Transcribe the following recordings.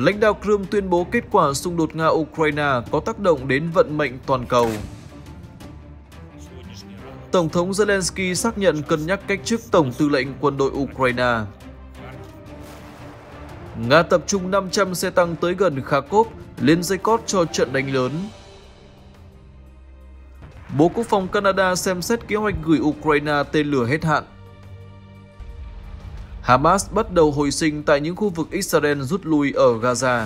Lãnh đạo Crimea tuyên bố kết quả xung đột Nga-Ukraine có tác động đến vận mệnh toàn cầu. Tổng thống Zelensky xác nhận cân nhắc cách chức Tổng tư lệnh quân đội Ukraine. Nga tập trung 500 xe tăng tới gần Kharkov, lên dây cót cho trận đánh lớn. Bộ Quốc phòng Canada xem xét kế hoạch gửi Ukraine tên lửa hết hạn Hamas bắt đầu hồi sinh tại những khu vực Israel rút lui ở Gaza.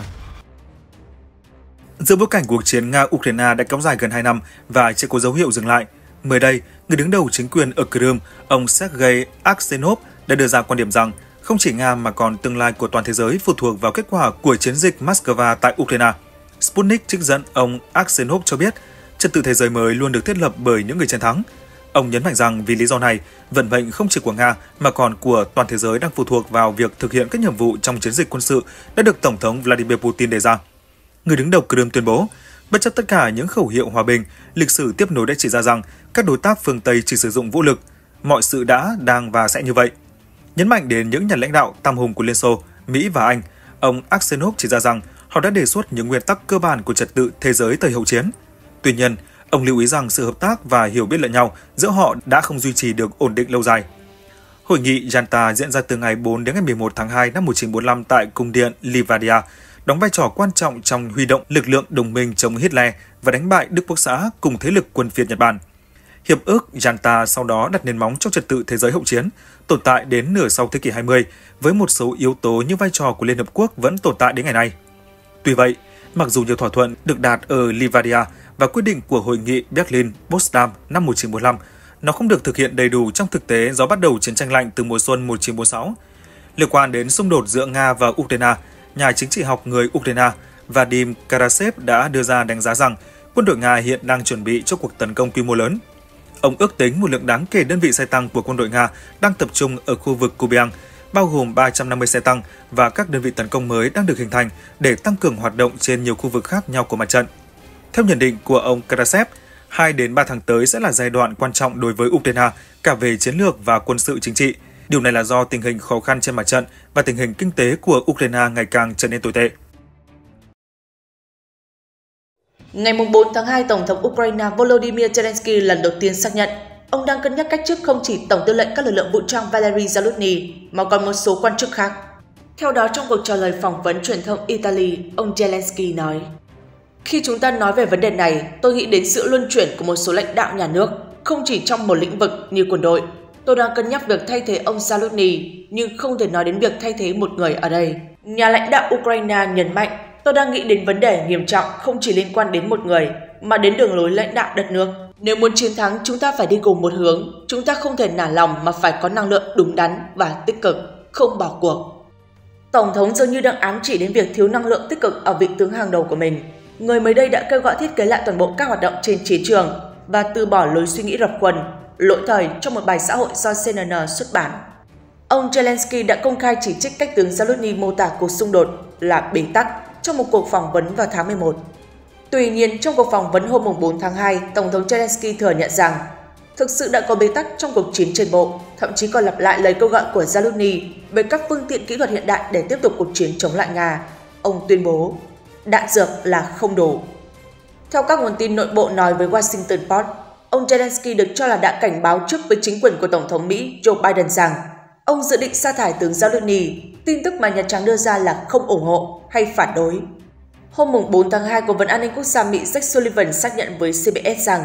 Giữa bối cảnh cuộc chiến Nga-Ukraine đã kéo dài gần 2 năm và chưa có dấu hiệu dừng lại, mới đây, người đứng đầu chính quyền ở Crimea, ông Sergei Aksenov đã đưa ra quan điểm rằng không chỉ Nga mà còn tương lai của toàn thế giới phụ thuộc vào kết quả của chiến dịch Moscow tại Ukraine. Sputnik trích dẫn ông Aksenov cho biết, trật tự thế giới mới luôn được thiết lập bởi những người chiến thắng – Ông nhấn mạnh rằng vì lý do này, vận mệnh không chỉ của Nga mà còn của toàn thế giới đang phụ thuộc vào việc thực hiện các nhiệm vụ trong chiến dịch quân sự đã được Tổng thống Vladimir Putin đề ra. Người đứng đầu Crimea tuyên bố, bất chấp tất cả những khẩu hiệu hòa bình, lịch sử tiếp nối đã chỉ ra rằng các đối tác phương Tây chỉ sử dụng vũ lực, mọi sự đã, đang và sẽ như vậy. Nhấn mạnh đến những nhà lãnh đạo tam hùng của Liên Xô, Mỹ và Anh, ông Aksenov chỉ ra rằng họ đã đề xuất những nguyên tắc cơ bản của trật tự thế giới thời hậu chiến. Tuy nhiên, Ông lưu ý rằng sự hợp tác và hiểu biết lẫn nhau giữa họ đã không duy trì được ổn định lâu dài. Hội nghị Janta diễn ra từ ngày 4 đến ngày 11 tháng 2 năm 1945 tại cung điện Livadia, đóng vai trò quan trọng trong huy động lực lượng đồng minh chống Hitler và đánh bại Đức Quốc xã cùng thế lực quân phiệt Nhật Bản. Hiệp ước Janta sau đó đặt nền móng trong trật tự thế giới hậu chiến, tồn tại đến nửa sau thế kỷ 20, với một số yếu tố như vai trò của Liên Hợp Quốc vẫn tồn tại đến ngày nay. Tuy vậy, mặc dù nhiều thỏa thuận được đạt ở Livadia, và quyết định của hội nghị Berlin Potsdam năm 1945. Nó không được thực hiện đầy đủ trong thực tế do bắt đầu chiến tranh lạnh từ mùa xuân 1946. Liên quan đến xung đột giữa Nga và Ukraine, nhà chính trị học người Ukraine Vadim Karasev đã đưa ra đánh giá rằng quân đội Nga hiện đang chuẩn bị cho cuộc tấn công quy mô lớn. Ông ước tính một lượng đáng kể đơn vị xe tăng của quân đội Nga đang tập trung ở khu vực Kubiang, bao gồm 350 xe tăng và các đơn vị tấn công mới đang được hình thành để tăng cường hoạt động trên nhiều khu vực khác nhau của mặt trận. Theo nhận định của ông Karasev, 2 đến 3 tháng tới sẽ là giai đoạn quan trọng đối với Ukraine cả về chiến lược và quân sự chính trị. Điều này là do tình hình khó khăn trên mặt trận và tình hình kinh tế của Ukraine ngày càng trở nên tồi tệ. Ngày 4 tháng 2, Tổng thống Ukraine Volodymyr Zelensky lần đầu tiên xác nhận ông đang cân nhắc cách chức không chỉ Tổng tư lệnh các lực lượng vũ trang Valery Zaluzny mà còn một số quan chức khác. Theo đó, trong cuộc trả lời phỏng vấn truyền thông Italy, ông Zelensky nói khi chúng ta nói về vấn đề này, tôi nghĩ đến sự luân chuyển của một số lãnh đạo nhà nước, không chỉ trong một lĩnh vực như quân đội. Tôi đang cân nhắc việc thay thế ông Salutny, nhưng không thể nói đến việc thay thế một người ở đây. Nhà lãnh đạo Ukraine nhấn mạnh, tôi đang nghĩ đến vấn đề nghiêm trọng không chỉ liên quan đến một người, mà đến đường lối lãnh đạo đất nước. Nếu muốn chiến thắng, chúng ta phải đi cùng một hướng. Chúng ta không thể nản lòng mà phải có năng lượng đúng đắn và tích cực, không bỏ cuộc. Tổng thống dường như đang ám chỉ đến việc thiếu năng lượng tích cực ở vị tướng hàng đầu của mình người mới đây đã kêu gọi thiết kế lại toàn bộ các hoạt động trên chiến trường và từ bỏ lối suy nghĩ rập quần, lỗi thời trong một bài xã hội do CNN xuất bản. Ông Zelensky đã công khai chỉ trích cách tướng Zaluzny mô tả cuộc xung đột là bế tắc trong một cuộc phỏng vấn vào tháng 11. Tuy nhiên, trong cuộc phỏng vấn hôm 4 tháng 2, Tổng thống Zelensky thừa nhận rằng thực sự đã có bế tắc trong cuộc chiến trên bộ, thậm chí còn lặp lại lời kêu gọi của Zaluzny về các phương tiện kỹ thuật hiện đại để tiếp tục cuộc chiến chống lại Nga. Ông tuyên bố, đạn dược là không đủ. Theo các nguồn tin nội bộ nói với Washington Post, ông Zelensky được cho là đã cảnh báo trước với chính quyền của Tổng thống Mỹ Joe Biden rằng ông dự định sa thải tướng Zelensky, tin tức mà Nhà Trắng đưa ra là không ủng hộ hay phản đối. Hôm 4 tháng 2, Cố vấn An ninh Quốc gia Mỹ Jack Sullivan xác nhận với CBS rằng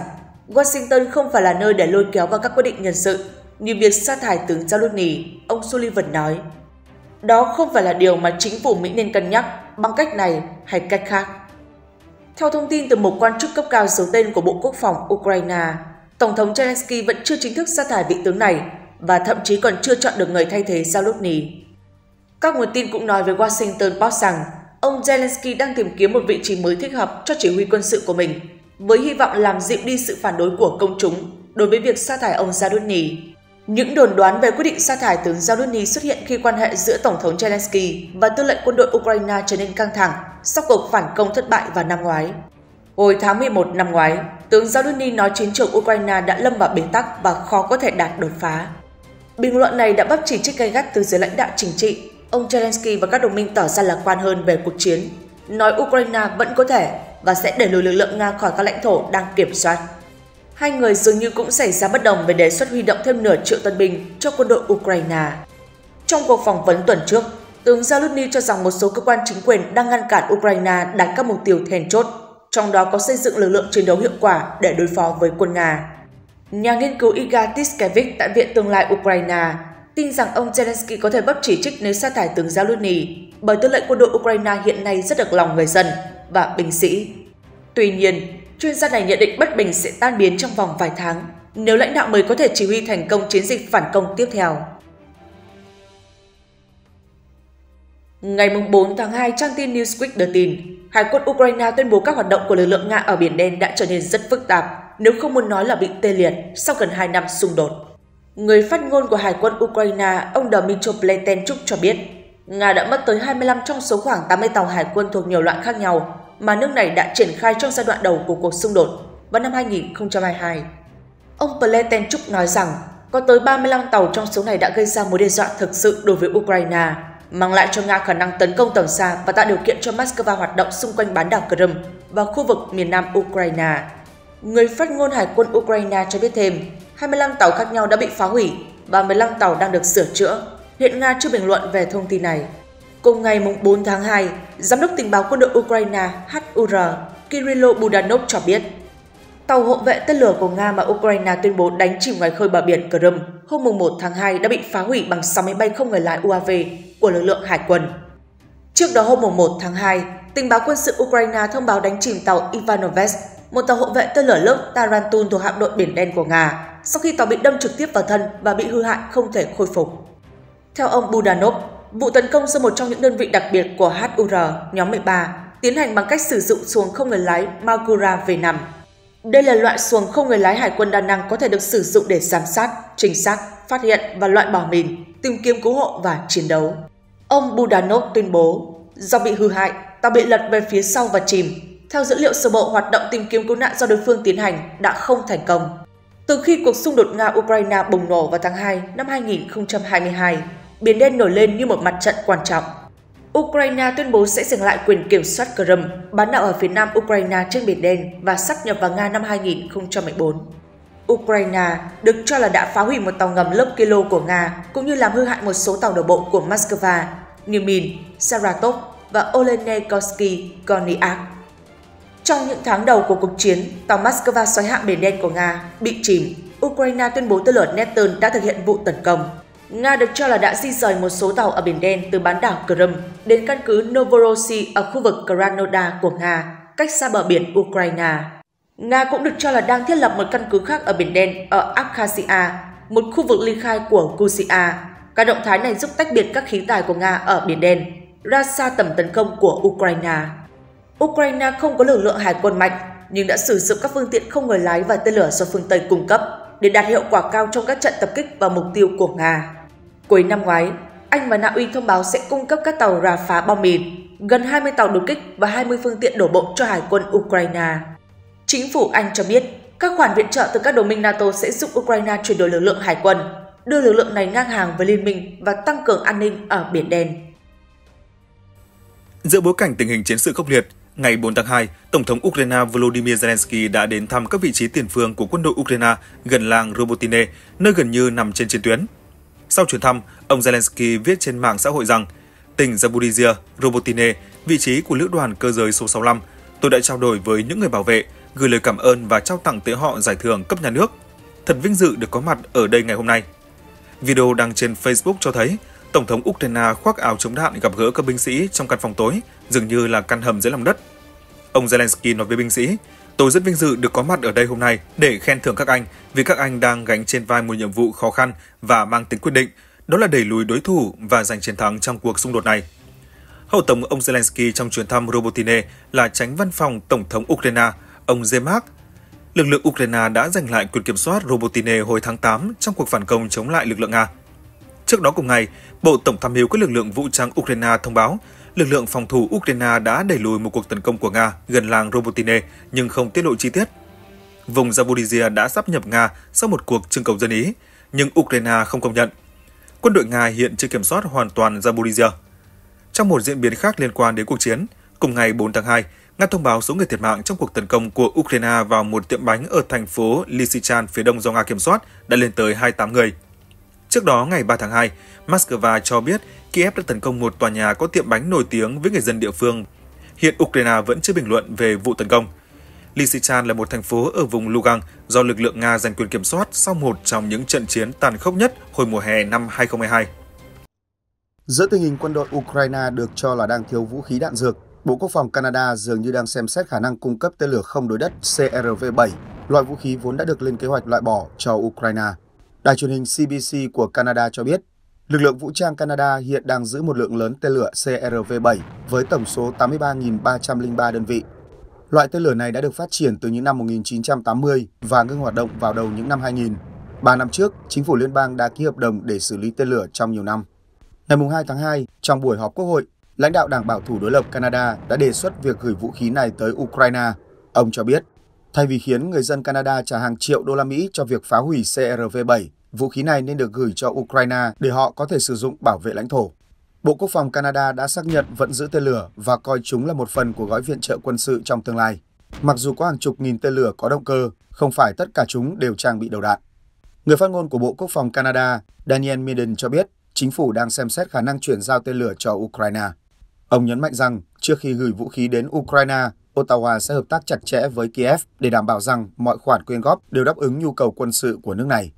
Washington không phải là nơi để lôi kéo vào các quyết định nhân sự như việc sa thải tướng Zelensky, ông Sullivan nói. Đó không phải là điều mà chính phủ Mỹ nên cân nhắc bằng cách này hay cách khác. Theo thông tin từ một quan chức cấp cao giấu tên của Bộ Quốc phòng Ukraine, Tổng thống Zelensky vẫn chưa chính thức sa thải vị tướng này và thậm chí còn chưa chọn được người thay thế Zaluzny. Các nguồn tin cũng nói với Washington Post rằng ông Zelensky đang tìm kiếm một vị trí mới thích hợp cho chỉ huy quân sự của mình, với hy vọng làm dịu đi sự phản đối của công chúng đối với việc sa thải ông Zadudny những đồn đoán về quyết định sa thải tướng Zelensky xuất hiện khi quan hệ giữa Tổng thống Zelensky và tư lệnh quân đội Ukraine trở nên căng thẳng sau cuộc phản công thất bại vào năm ngoái. Hồi tháng 11 năm ngoái, tướng Zelensky nói chiến trường Ukraine đã lâm vào bế tắc và khó có thể đạt đột phá. Bình luận này đã bắp chỉ trích gay gắt từ giới lãnh đạo chính trị. Ông Zelensky và các đồng minh tỏ ra lạc quan hơn về cuộc chiến, nói Ukraine vẫn có thể và sẽ đẩy lùi lực lượng Nga khỏi các lãnh thổ đang kiểm soát hai người dường như cũng xảy ra bất đồng về đề xuất huy động thêm nửa triệu tân binh cho quân đội Ukraine. Trong cuộc phỏng vấn tuần trước, tướng Zaluzny cho rằng một số cơ quan chính quyền đang ngăn cản Ukraine đạt các mục tiêu then chốt, trong đó có xây dựng lực lượng chiến đấu hiệu quả để đối phó với quân Nga. Nhà nghiên cứu Iga Tiskevich tại Viện Tương lai Ukraine tin rằng ông Zelensky có thể bấp chỉ trích nếu sa thải tướng Zaluzny bởi tư lệnh quân đội Ukraine hiện nay rất được lòng người dân và binh sĩ. Tuy nhiên, Chuyên gia này nhận định bất bình sẽ tan biến trong vòng vài tháng nếu lãnh đạo mới có thể chỉ huy thành công chiến dịch phản công tiếp theo. Ngày 4 tháng 2, trang tin Newsweek đưa tin, Hải quân Ukraine tuyên bố các hoạt động của lực lượng Nga ở Biển Đen đã trở nên rất phức tạp, nếu không muốn nói là bị tê liệt sau gần 2 năm xung đột. Người phát ngôn của Hải quân Ukraine, ông Dmitry Pletenchuk cho biết, Nga đã mất tới 25 trong số khoảng 80 tàu hải quân thuộc nhiều loại khác nhau, mà nước này đã triển khai trong giai đoạn đầu của cuộc xung đột vào năm 2022. Ông Pletenchuk nói rằng có tới 35 tàu trong số này đã gây ra mối đe dọa thực sự đối với Ukraine, mang lại cho Nga khả năng tấn công tầm xa và tạo điều kiện cho Moscow hoạt động xung quanh bán đảo Crimea và khu vực miền nam Ukraine. Người phát ngôn Hải quân Ukraine cho biết thêm, 25 tàu khác nhau đã bị phá hủy, 35 tàu đang được sửa chữa. Hiện Nga chưa bình luận về thông tin này. Cùng ngày 4 tháng 2, Giám đốc tình báo quân đội Ukraine HUR Kirilo Budanov cho biết, tàu hộ vệ tên lửa của Nga mà Ukraine tuyên bố đánh chìm ngoài khơi bờ biển Crimea hôm 1 tháng 2 đã bị phá hủy bằng 6 máy bay không người lái UAV của lực lượng hải quân. Trước đó hôm 1 tháng 2, tình báo quân sự Ukraine thông báo đánh chìm tàu Ivanovets, một tàu hộ vệ tên lửa lớp Tarantul thuộc hạm đội Biển Đen của Nga, sau khi tàu bị đâm trực tiếp vào thân và bị hư hại không thể khôi phục. Theo ông Budanov, Vụ tấn công do một trong những đơn vị đặc biệt của HUR nhóm 13 tiến hành bằng cách sử dụng xuồng không người lái Magura V5. Đây là loại xuồng không người lái Hải quân đa năng có thể được sử dụng để giám sát, trinh sát, phát hiện và loại bỏ mìn, tìm kiếm cứu hộ và chiến đấu. Ông Budanov tuyên bố, do bị hư hại, tàu bị lật về phía sau và chìm. Theo dữ liệu sơ bộ, hoạt động tìm kiếm cứu nạn do đối phương tiến hành đã không thành công. Từ khi cuộc xung đột Nga-Ukraine bùng nổ vào tháng 2 năm 2022, biến đen nổi lên như một mặt trận quan trọng. Ukraine tuyên bố sẽ dừng lại quyền kiểm soát Crimea, bán đảo ở phía nam Ukraine trên Biển Đen và sắp nhập vào Nga năm 2014. Ukraine được cho là đã phá hủy một tàu ngầm lớp Kilo của Nga cũng như làm hư hại một số tàu đổ bộ của Moscow như Min, Saratov và Olenekoski Gorniak. Trong những tháng đầu của cuộc chiến, tàu Moscow xoáy hạm Biển Đen của Nga bị chìm. Ukraine tuyên bố tên lửa Neptune đã thực hiện vụ tấn công. Nga được cho là đã di rời một số tàu ở Biển Đen từ bán đảo Crimea đến căn cứ Novorossiy ở khu vực Krasnodar của Nga, cách xa bờ biển Ukraine. Nga cũng được cho là đang thiết lập một căn cứ khác ở Biển Đen ở Abkhazia, một khu vực ly khai của Gusia. Các động thái này giúp tách biệt các khí tài của Nga ở Biển Đen, ra xa tầm tấn công của Ukraine. Ukraine không có lực lượng hải quân mạnh, nhưng đã sử dụng các phương tiện không người lái và tên lửa do phương Tây cung cấp để đạt hiệu quả cao trong các trận tập kích vào mục tiêu của Nga. Cuối năm ngoái, Anh và Na Uy thông báo sẽ cung cấp các tàu rà phá bom mìn, gần 20 tàu đột kích và 20 phương tiện đổ bộ cho Hải quân Ukraine. Chính phủ Anh cho biết các khoản viện trợ từ các đồng minh NATO sẽ giúp Ukraine chuyển đổi lực lượng hải quân, đưa lực lượng này ngang hàng với liên minh và tăng cường an ninh ở Biển Đen. Giữa bối cảnh tình hình chiến sự khốc liệt, ngày 4 tháng 2, Tổng thống Ukraine Volodymyr Zelensky đã đến thăm các vị trí tiền phương của quân đội Ukraine gần làng Robotyne, nơi gần như nằm trên chiến tuyến. Sau chuyến thăm, ông Zelensky viết trên mạng xã hội rằng tỉnh Zaporizhia, Robotine, vị trí của lữ đoàn cơ giới số 65, tôi đã trao đổi với những người bảo vệ, gửi lời cảm ơn và trao tặng tới họ giải thưởng cấp nhà nước. Thật vinh dự được có mặt ở đây ngày hôm nay. Video đăng trên Facebook cho thấy Tổng thống Ukraine khoác áo chống đạn gặp gỡ các binh sĩ trong căn phòng tối, dường như là căn hầm dưới lòng đất. Ông Zelensky nói với binh sĩ, Tôi rất vinh dự được có mặt ở đây hôm nay để khen thưởng các anh vì các anh đang gánh trên vai một nhiệm vụ khó khăn và mang tính quyết định, đó là đẩy lùi đối thủ và giành chiến thắng trong cuộc xung đột này. Hậu tổng ông Zelensky trong chuyến thăm Robotine là tránh văn phòng Tổng thống Ukraine, ông Zemak. Lực lượng Ukraine đã giành lại quyền kiểm soát Robotine hồi tháng 8 trong cuộc phản công chống lại lực lượng Nga. Trước đó cùng ngày, Bộ Tổng tham mưu các lực lượng vũ trang Ukraine thông báo lực lượng phòng thủ Ukraine đã đẩy lùi một cuộc tấn công của Nga gần làng Robotine nhưng không tiết lộ chi tiết. Vùng Zaporizhia đã sắp nhập Nga sau một cuộc trưng cầu dân Ý, nhưng Ukraine không công nhận. Quân đội Nga hiện chưa kiểm soát hoàn toàn Zaporizhia. Trong một diễn biến khác liên quan đến cuộc chiến, cùng ngày 4 tháng 2, Nga thông báo số người thiệt mạng trong cuộc tấn công của Ukraine vào một tiệm bánh ở thành phố Lysychan phía đông do Nga kiểm soát đã lên tới 28 người. Trước đó, ngày 3 tháng 2, Moscow cho biết Kiev đã tấn công một tòa nhà có tiệm bánh nổi tiếng với người dân địa phương. Hiện Ukraine vẫn chưa bình luận về vụ tấn công. Lysychan là một thành phố ở vùng Lugan do lực lượng Nga giành quyền kiểm soát sau một trong những trận chiến tàn khốc nhất hồi mùa hè năm 2022. Giữa tình hình quân đội Ukraine được cho là đang thiếu vũ khí đạn dược, Bộ Quốc phòng Canada dường như đang xem xét khả năng cung cấp tên lửa không đối đất CRV-7, loại vũ khí vốn đã được lên kế hoạch loại bỏ cho Ukraine. Đài truyền hình CBC của Canada cho biết, lực lượng vũ trang Canada hiện đang giữ một lượng lớn tên lửa CRV-7 với tổng số 83.303 đơn vị. Loại tên lửa này đã được phát triển từ những năm 1980 và ngưng hoạt động vào đầu những năm 2000. Ba năm trước, chính phủ liên bang đã ký hợp đồng để xử lý tên lửa trong nhiều năm. Ngày 2 tháng 2, trong buổi họp Quốc hội, lãnh đạo đảng bảo thủ đối lập Canada đã đề xuất việc gửi vũ khí này tới Ukraine. Ông cho biết, thay vì khiến người dân Canada trả hàng triệu đô la Mỹ cho việc phá hủy CRV-7, Vũ khí này nên được gửi cho Ukraine để họ có thể sử dụng bảo vệ lãnh thổ. Bộ Quốc phòng Canada đã xác nhận vẫn giữ tên lửa và coi chúng là một phần của gói viện trợ quân sự trong tương lai. Mặc dù có hàng chục nghìn tên lửa có động cơ, không phải tất cả chúng đều trang bị đầu đạn. Người phát ngôn của Bộ Quốc phòng Canada, Daniel Midden cho biết chính phủ đang xem xét khả năng chuyển giao tên lửa cho Ukraine. Ông nhấn mạnh rằng trước khi gửi vũ khí đến Ukraine, Ottawa sẽ hợp tác chặt chẽ với Kiev để đảm bảo rằng mọi khoản quyên góp đều đáp ứng nhu cầu quân sự của nước này.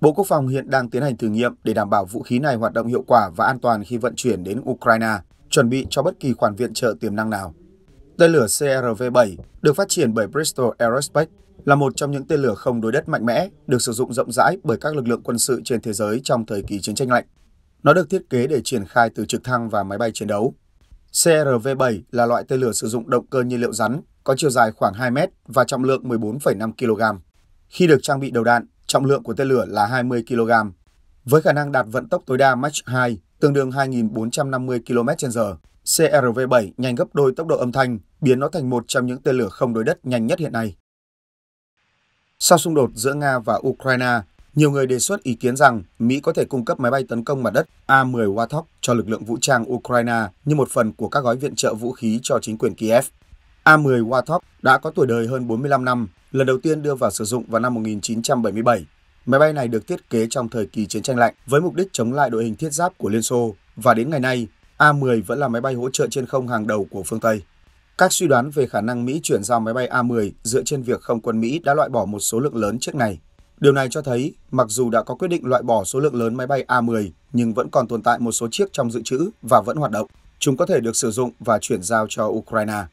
Bộ Quốc phòng hiện đang tiến hành thử nghiệm để đảm bảo vũ khí này hoạt động hiệu quả và an toàn khi vận chuyển đến Ukraine, chuẩn bị cho bất kỳ khoản viện trợ tiềm năng nào. Tên lửa CRV-7 được phát triển bởi Bristol Aerospace là một trong những tên lửa không đối đất mạnh mẽ được sử dụng rộng rãi bởi các lực lượng quân sự trên thế giới trong thời kỳ chiến tranh lạnh. Nó được thiết kế để triển khai từ trực thăng và máy bay chiến đấu. CRV-7 là loại tên lửa sử dụng động cơ nhiên liệu rắn, có chiều dài khoảng 2 mét và trọng lượng 14,5 kg. Khi được trang bị đầu đạn, trọng lượng của tên lửa là 20 kg. Với khả năng đạt vận tốc tối đa Mach 2, tương đương 2.450 km/h, CRV-7 nhanh gấp đôi tốc độ âm thanh, biến nó thành một trong những tên lửa không đối đất nhanh nhất hiện nay. Sau xung đột giữa Nga và Ukraine, nhiều người đề xuất ý kiến rằng Mỹ có thể cung cấp máy bay tấn công mặt đất A-10 Warthog cho lực lượng vũ trang Ukraine như một phần của các gói viện trợ vũ khí cho chính quyền Kiev. A-10 Warthog đã có tuổi đời hơn 45 năm lần đầu tiên đưa vào sử dụng vào năm 1977. Máy bay này được thiết kế trong thời kỳ chiến tranh lạnh với mục đích chống lại đội hình thiết giáp của Liên Xô và đến ngày nay, A-10 vẫn là máy bay hỗ trợ trên không hàng đầu của phương Tây. Các suy đoán về khả năng Mỹ chuyển giao máy bay A-10 dựa trên việc không quân Mỹ đã loại bỏ một số lượng lớn chiếc này. Điều này cho thấy, mặc dù đã có quyết định loại bỏ số lượng lớn máy bay A-10, nhưng vẫn còn tồn tại một số chiếc trong dự trữ và vẫn hoạt động. Chúng có thể được sử dụng và chuyển giao cho Ukraine.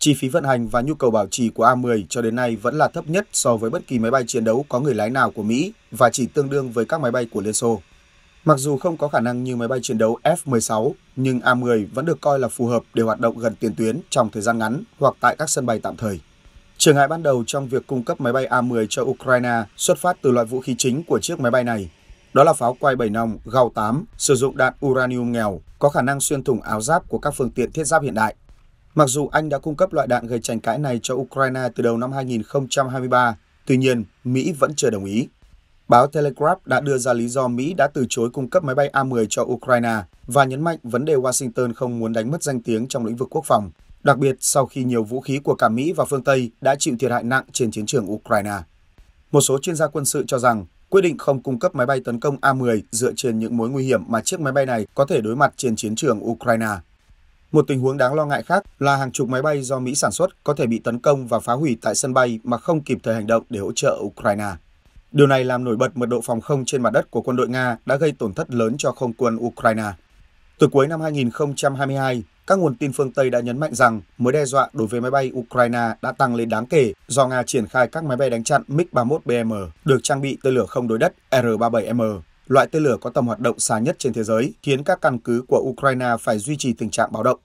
Chi phí vận hành và nhu cầu bảo trì của A-10 cho đến nay vẫn là thấp nhất so với bất kỳ máy bay chiến đấu có người lái nào của Mỹ và chỉ tương đương với các máy bay của Liên Xô. Mặc dù không có khả năng như máy bay chiến đấu F-16, nhưng A-10 vẫn được coi là phù hợp để hoạt động gần tiền tuyến trong thời gian ngắn hoặc tại các sân bay tạm thời. Trường ngại ban đầu trong việc cung cấp máy bay A-10 cho Ukraine xuất phát từ loại vũ khí chính của chiếc máy bay này, đó là pháo quay 7 nòng gau 8 sử dụng đạn uranium nghèo có khả năng xuyên thủng áo giáp của các phương tiện thiết giáp hiện đại. Mặc dù Anh đã cung cấp loại đạn gây tranh cãi này cho Ukraine từ đầu năm 2023, tuy nhiên Mỹ vẫn chưa đồng ý. Báo Telegraph đã đưa ra lý do Mỹ đã từ chối cung cấp máy bay A-10 cho Ukraine và nhấn mạnh vấn đề Washington không muốn đánh mất danh tiếng trong lĩnh vực quốc phòng, đặc biệt sau khi nhiều vũ khí của cả Mỹ và phương Tây đã chịu thiệt hại nặng trên chiến trường Ukraine. Một số chuyên gia quân sự cho rằng quyết định không cung cấp máy bay tấn công A-10 dựa trên những mối nguy hiểm mà chiếc máy bay này có thể đối mặt trên chiến trường Ukraine. Một tình huống đáng lo ngại khác là hàng chục máy bay do Mỹ sản xuất có thể bị tấn công và phá hủy tại sân bay mà không kịp thời hành động để hỗ trợ Ukraine. Điều này làm nổi bật mật độ phòng không trên mặt đất của quân đội Nga đã gây tổn thất lớn cho không quân Ukraine. Từ cuối năm 2022, các nguồn tin phương Tây đã nhấn mạnh rằng mối đe dọa đối với máy bay Ukraine đã tăng lên đáng kể do Nga triển khai các máy bay đánh chặn MiG-31BM được trang bị tên lửa không đối đất R-37M loại tên lửa có tầm hoạt động xa nhất trên thế giới, khiến các căn cứ của Ukraine phải duy trì tình trạng báo động.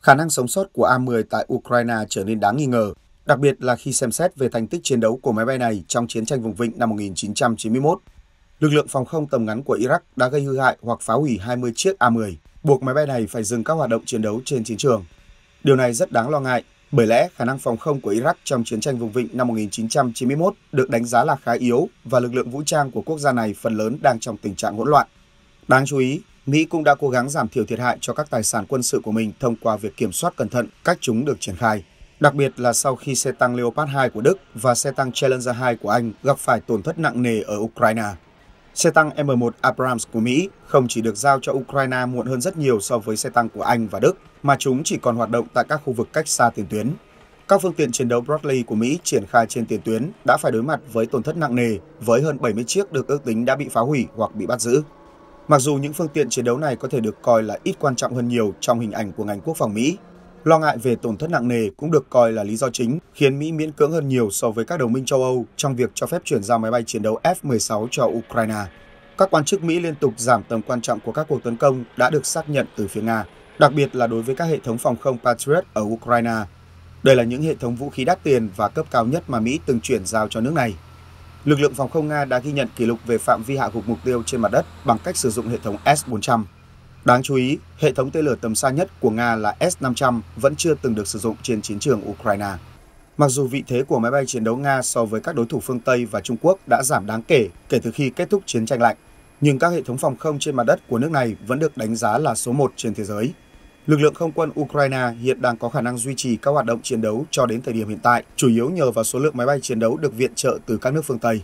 Khả năng sống sót của A-10 tại Ukraine trở nên đáng nghi ngờ, đặc biệt là khi xem xét về thành tích chiến đấu của máy bay này trong chiến tranh vùng vịnh năm 1991. Lực lượng phòng không tầm ngắn của Iraq đã gây hư hại hoặc phá hủy 20 chiếc A-10, buộc máy bay này phải dừng các hoạt động chiến đấu trên chiến trường. Điều này rất đáng lo ngại bởi lẽ, khả năng phòng không của Iraq trong chiến tranh vùng vịnh năm 1991 được đánh giá là khá yếu và lực lượng vũ trang của quốc gia này phần lớn đang trong tình trạng hỗn loạn. Đáng chú ý, Mỹ cũng đã cố gắng giảm thiểu thiệt hại cho các tài sản quân sự của mình thông qua việc kiểm soát cẩn thận cách chúng được triển khai, đặc biệt là sau khi xe tăng Leopard 2 của Đức và xe tăng Challenger 2 của Anh gặp phải tổn thất nặng nề ở Ukraine. Xe tăng M1 Abrams của Mỹ không chỉ được giao cho Ukraine muộn hơn rất nhiều so với xe tăng của Anh và Đức, mà chúng chỉ còn hoạt động tại các khu vực cách xa tiền tuyến. Các phương tiện chiến đấu Bradley của Mỹ triển khai trên tiền tuyến đã phải đối mặt với tổn thất nặng nề, với hơn 70 chiếc được ước tính đã bị phá hủy hoặc bị bắt giữ. Mặc dù những phương tiện chiến đấu này có thể được coi là ít quan trọng hơn nhiều trong hình ảnh của ngành quốc phòng Mỹ, Lo ngại về tổn thất nặng nề cũng được coi là lý do chính khiến Mỹ miễn cưỡng hơn nhiều so với các đồng minh châu Âu trong việc cho phép chuyển giao máy bay chiến đấu F-16 cho Ukraine. Các quan chức Mỹ liên tục giảm tầm quan trọng của các cuộc tấn công đã được xác nhận từ phía Nga, đặc biệt là đối với các hệ thống phòng không Patriot ở Ukraine. Đây là những hệ thống vũ khí đắt tiền và cấp cao nhất mà Mỹ từng chuyển giao cho nước này. Lực lượng phòng không Nga đã ghi nhận kỷ lục về phạm vi hạ gục mục tiêu trên mặt đất bằng cách sử dụng hệ thống S-400. Đáng chú ý, hệ thống tên lửa tầm xa nhất của Nga là S-500 vẫn chưa từng được sử dụng trên chiến trường Ukraine. Mặc dù vị thế của máy bay chiến đấu Nga so với các đối thủ phương Tây và Trung Quốc đã giảm đáng kể kể từ khi kết thúc chiến tranh lạnh, nhưng các hệ thống phòng không trên mặt đất của nước này vẫn được đánh giá là số 1 trên thế giới. Lực lượng không quân Ukraine hiện đang có khả năng duy trì các hoạt động chiến đấu cho đến thời điểm hiện tại, chủ yếu nhờ vào số lượng máy bay chiến đấu được viện trợ từ các nước phương Tây.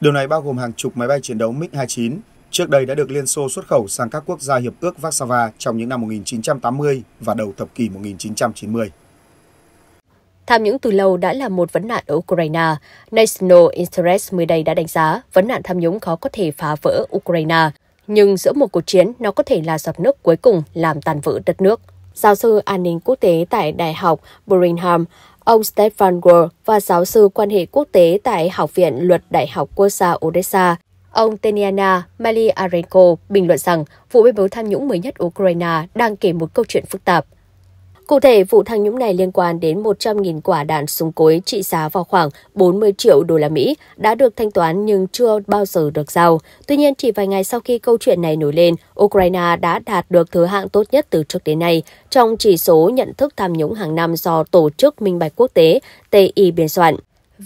Điều này bao gồm hàng chục máy bay chiến đấu MiG-29, trước đây đã được Liên Xô xuất khẩu sang các quốc gia Hiệp ước Warsaw trong những năm 1980 và đầu thập kỷ 1990. Tham nhũng từ lâu đã là một vấn nạn ở Ukraine. National Interest mới đây đã đánh giá vấn nạn tham nhũng khó có thể phá vỡ Ukraine, nhưng giữa một cuộc chiến nó có thể là giọt nước cuối cùng làm tàn vỡ đất nước. Giáo sư an ninh quốc tế tại Đại học Birmingham, ông Stefan Gore và giáo sư quan hệ quốc tế tại Học viện Luật Đại học Quốc gia Odessa Ông Teniana Maliarenko bình luận rằng vụ bê bối tham nhũng mới nhất Ukraine đang kể một câu chuyện phức tạp. Cụ thể, vụ tham nhũng này liên quan đến 100.000 quả đạn súng cối trị giá vào khoảng 40 triệu đô la Mỹ đã được thanh toán nhưng chưa bao giờ được giao. Tuy nhiên, chỉ vài ngày sau khi câu chuyện này nổi lên, Ukraine đã đạt được thứ hạng tốt nhất từ trước đến nay trong chỉ số nhận thức tham nhũng hàng năm do Tổ chức Minh bạch Quốc tế TI biên soạn.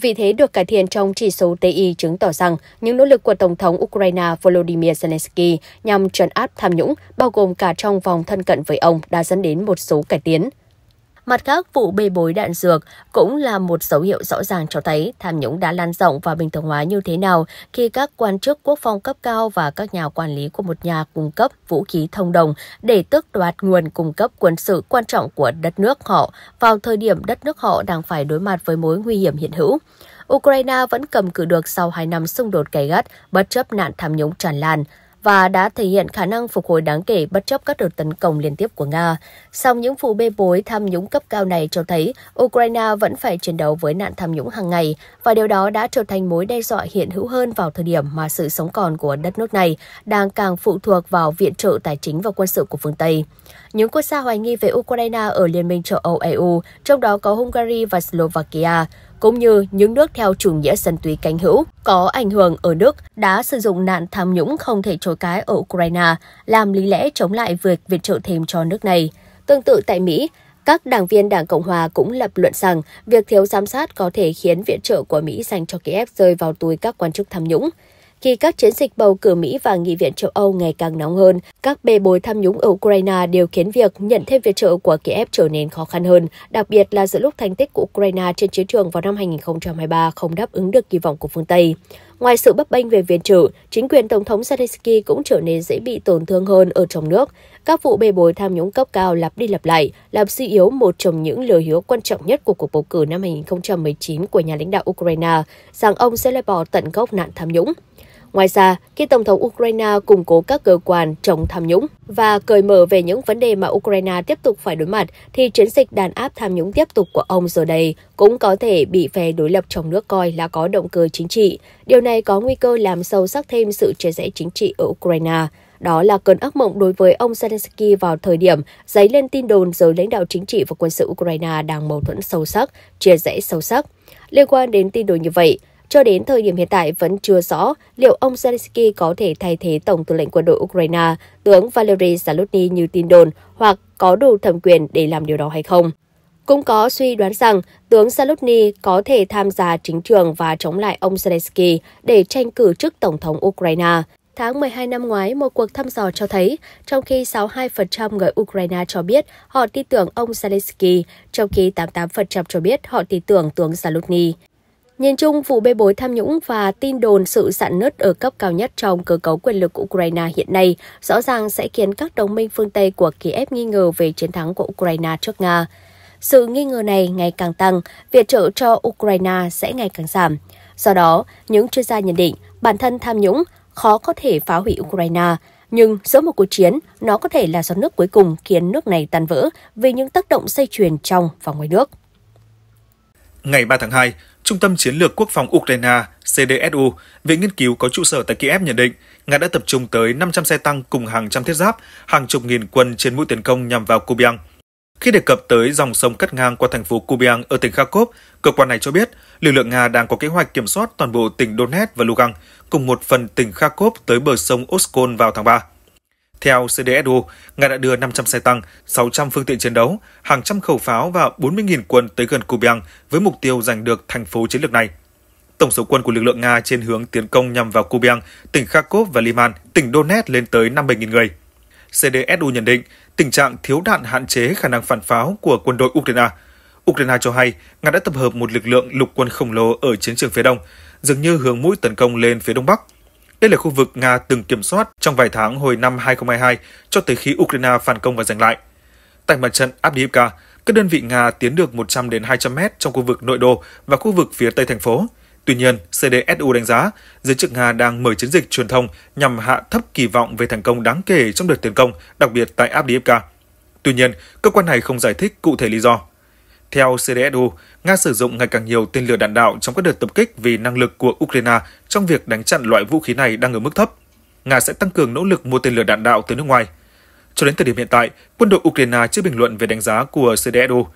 Vị thế được cải thiện trong chỉ số TI chứng tỏ rằng những nỗ lực của Tổng thống Ukraine Volodymyr Zelensky nhằm trấn áp tham nhũng, bao gồm cả trong vòng thân cận với ông, đã dẫn đến một số cải tiến. Mặt khác, vụ bê bối đạn dược cũng là một dấu hiệu rõ ràng cho thấy tham nhũng đã lan rộng và bình thường hóa như thế nào khi các quan chức quốc phòng cấp cao và các nhà quản lý của một nhà cung cấp vũ khí thông đồng để tước đoạt nguồn cung cấp quân sự quan trọng của đất nước họ vào thời điểm đất nước họ đang phải đối mặt với mối nguy hiểm hiện hữu. Ukraine vẫn cầm cự được sau 2 năm xung đột gay gắt, bất chấp nạn tham nhũng tràn lan và đã thể hiện khả năng phục hồi đáng kể bất chấp các đợt tấn công liên tiếp của Nga. Song những vụ bê bối tham nhũng cấp cao này cho thấy Ukraine vẫn phải chiến đấu với nạn tham nhũng hàng ngày và điều đó đã trở thành mối đe dọa hiện hữu hơn vào thời điểm mà sự sống còn của đất nước này đang càng phụ thuộc vào viện trợ tài chính và quân sự của phương Tây. Những quốc gia hoài nghi về Ukraine ở Liên minh châu Âu EU, trong đó có Hungary và Slovakia, cũng như những nước theo chủ nghĩa dân túy cánh hữu có ảnh hưởng ở Đức đã sử dụng nạn tham nhũng không thể chối cái ở Ukraine làm lý lẽ chống lại việc viện trợ thêm cho nước này. Tương tự tại Mỹ, các đảng viên Đảng Cộng Hòa cũng lập luận rằng việc thiếu giám sát có thể khiến viện trợ của Mỹ dành cho Kiev rơi vào túi các quan chức tham nhũng. Khi các chiến dịch bầu cử Mỹ và nghị viện châu Âu ngày càng nóng hơn, các bê bối tham nhũng ở Ukraine đều khiến việc nhận thêm viện trợ của Kiev trở nên khó khăn hơn, đặc biệt là giữa lúc thành tích của Ukraine trên chiến trường vào năm 2023 không đáp ứng được kỳ vọng của phương Tây. Ngoài sự bấp bênh về viện trợ chính quyền Tổng thống Zelensky cũng trở nên dễ bị tổn thương hơn ở trong nước. Các vụ bê bối tham nhũng cấp cao lặp đi lặp lại, làm suy yếu một trong những lời hứa quan trọng nhất của cuộc bầu cử năm 2019 của nhà lãnh đạo Ukraine, rằng ông sẽ loại bỏ tận gốc nạn tham nhũng. Ngoài ra, khi Tổng thống Ukraine củng cố các cơ quan chống tham nhũng và cởi mở về những vấn đề mà Ukraine tiếp tục phải đối mặt, thì chiến dịch đàn áp tham nhũng tiếp tục của ông giờ đây cũng có thể bị phe đối lập trong nước coi là có động cơ chính trị. Điều này có nguy cơ làm sâu sắc thêm sự chia rẽ chính trị ở Ukraine. Đó là cơn ác mộng đối với ông Zelensky vào thời điểm dấy lên tin đồn giới lãnh đạo chính trị và quân sự Ukraine đang mâu thuẫn sâu sắc, chia rẽ sâu sắc. Liên quan đến tin đồn như vậy, cho đến thời điểm hiện tại vẫn chưa rõ liệu ông Zelensky có thể thay thế Tổng tư lệnh quân đội Ukraine, tướng Valery Zalutny như tin đồn hoặc có đủ thẩm quyền để làm điều đó hay không. Cũng có suy đoán rằng tướng Zalutny có thể tham gia chính trường và chống lại ông Zelensky để tranh cử chức Tổng thống Ukraine. Tháng 12 năm ngoái, một cuộc thăm dò cho thấy, trong khi 62% người Ukraine cho biết họ tin tưởng ông Zelensky, trong khi 88% cho biết họ tin tưởng tướng Zalutny. Nhìn chung, vụ bê bối tham nhũng và tin đồn sự sạn nứt ở cấp cao nhất trong cơ cấu quyền lực của Ukraine hiện nay rõ ràng sẽ khiến các đồng minh phương Tây của Kiev nghi ngờ về chiến thắng của Ukraine trước Nga. Sự nghi ngờ này ngày càng tăng, viện trợ cho Ukraine sẽ ngày càng giảm. Do đó, những chuyên gia nhận định bản thân tham nhũng khó có thể phá hủy Ukraine, nhưng giữa một cuộc chiến, nó có thể là giọt nước cuối cùng khiến nước này tan vỡ vì những tác động dây chuyền trong và ngoài nước. Ngày 3 tháng 2, Trung tâm Chiến lược Quốc phòng Ukraine CDSU, Viện Nghiên cứu có trụ sở tại Kiev nhận định, Nga đã tập trung tới 500 xe tăng cùng hàng trăm thiết giáp, hàng chục nghìn quân trên mũi tiến công nhằm vào Kubiang. Khi đề cập tới dòng sông cắt ngang qua thành phố Kubiang ở tỉnh Kharkov, cơ quan này cho biết lực lượng Nga đang có kế hoạch kiểm soát toàn bộ tỉnh Donetsk và Lugansk cùng một phần tỉnh Kharkov tới bờ sông Oskol vào tháng 3. Theo CDSU, Nga đã đưa 500 xe tăng, 600 phương tiện chiến đấu, hàng trăm khẩu pháo và 40.000 quân tới gần Kubyang với mục tiêu giành được thành phố chiến lược này. Tổng số quân của lực lượng Nga trên hướng tiến công nhằm vào Kubyang, tỉnh Kharkov và Liman, tỉnh Donetsk lên tới 57.000 người. CDSU nhận định tình trạng thiếu đạn hạn chế khả năng phản pháo của quân đội Ukraine. Ukraine cho hay Nga đã tập hợp một lực lượng lục quân khổng lồ ở chiến trường phía đông, dường như hướng mũi tấn công lên phía đông bắc – đây là khu vực Nga từng kiểm soát trong vài tháng hồi năm 2022 cho tới khi Ukraine phản công và giành lại. Tại mặt trận Abdiivka, các đơn vị Nga tiến được 100 đến 200 mét trong khu vực nội đô và khu vực phía tây thành phố. Tuy nhiên, CDSU đánh giá giới chức Nga đang mở chiến dịch truyền thông nhằm hạ thấp kỳ vọng về thành công đáng kể trong đợt tiến công, đặc biệt tại Abdiivka. Tuy nhiên, cơ quan này không giải thích cụ thể lý do. Theo CDSU, Nga sử dụng ngày càng nhiều tên lửa đạn đạo trong các đợt tập kích vì năng lực của Ukraine trong việc đánh chặn loại vũ khí này đang ở mức thấp. Nga sẽ tăng cường nỗ lực mua tên lửa đạn đạo từ nước ngoài. Cho đến thời điểm hiện tại, quân đội Ukraine chưa bình luận về đánh giá của CDSU.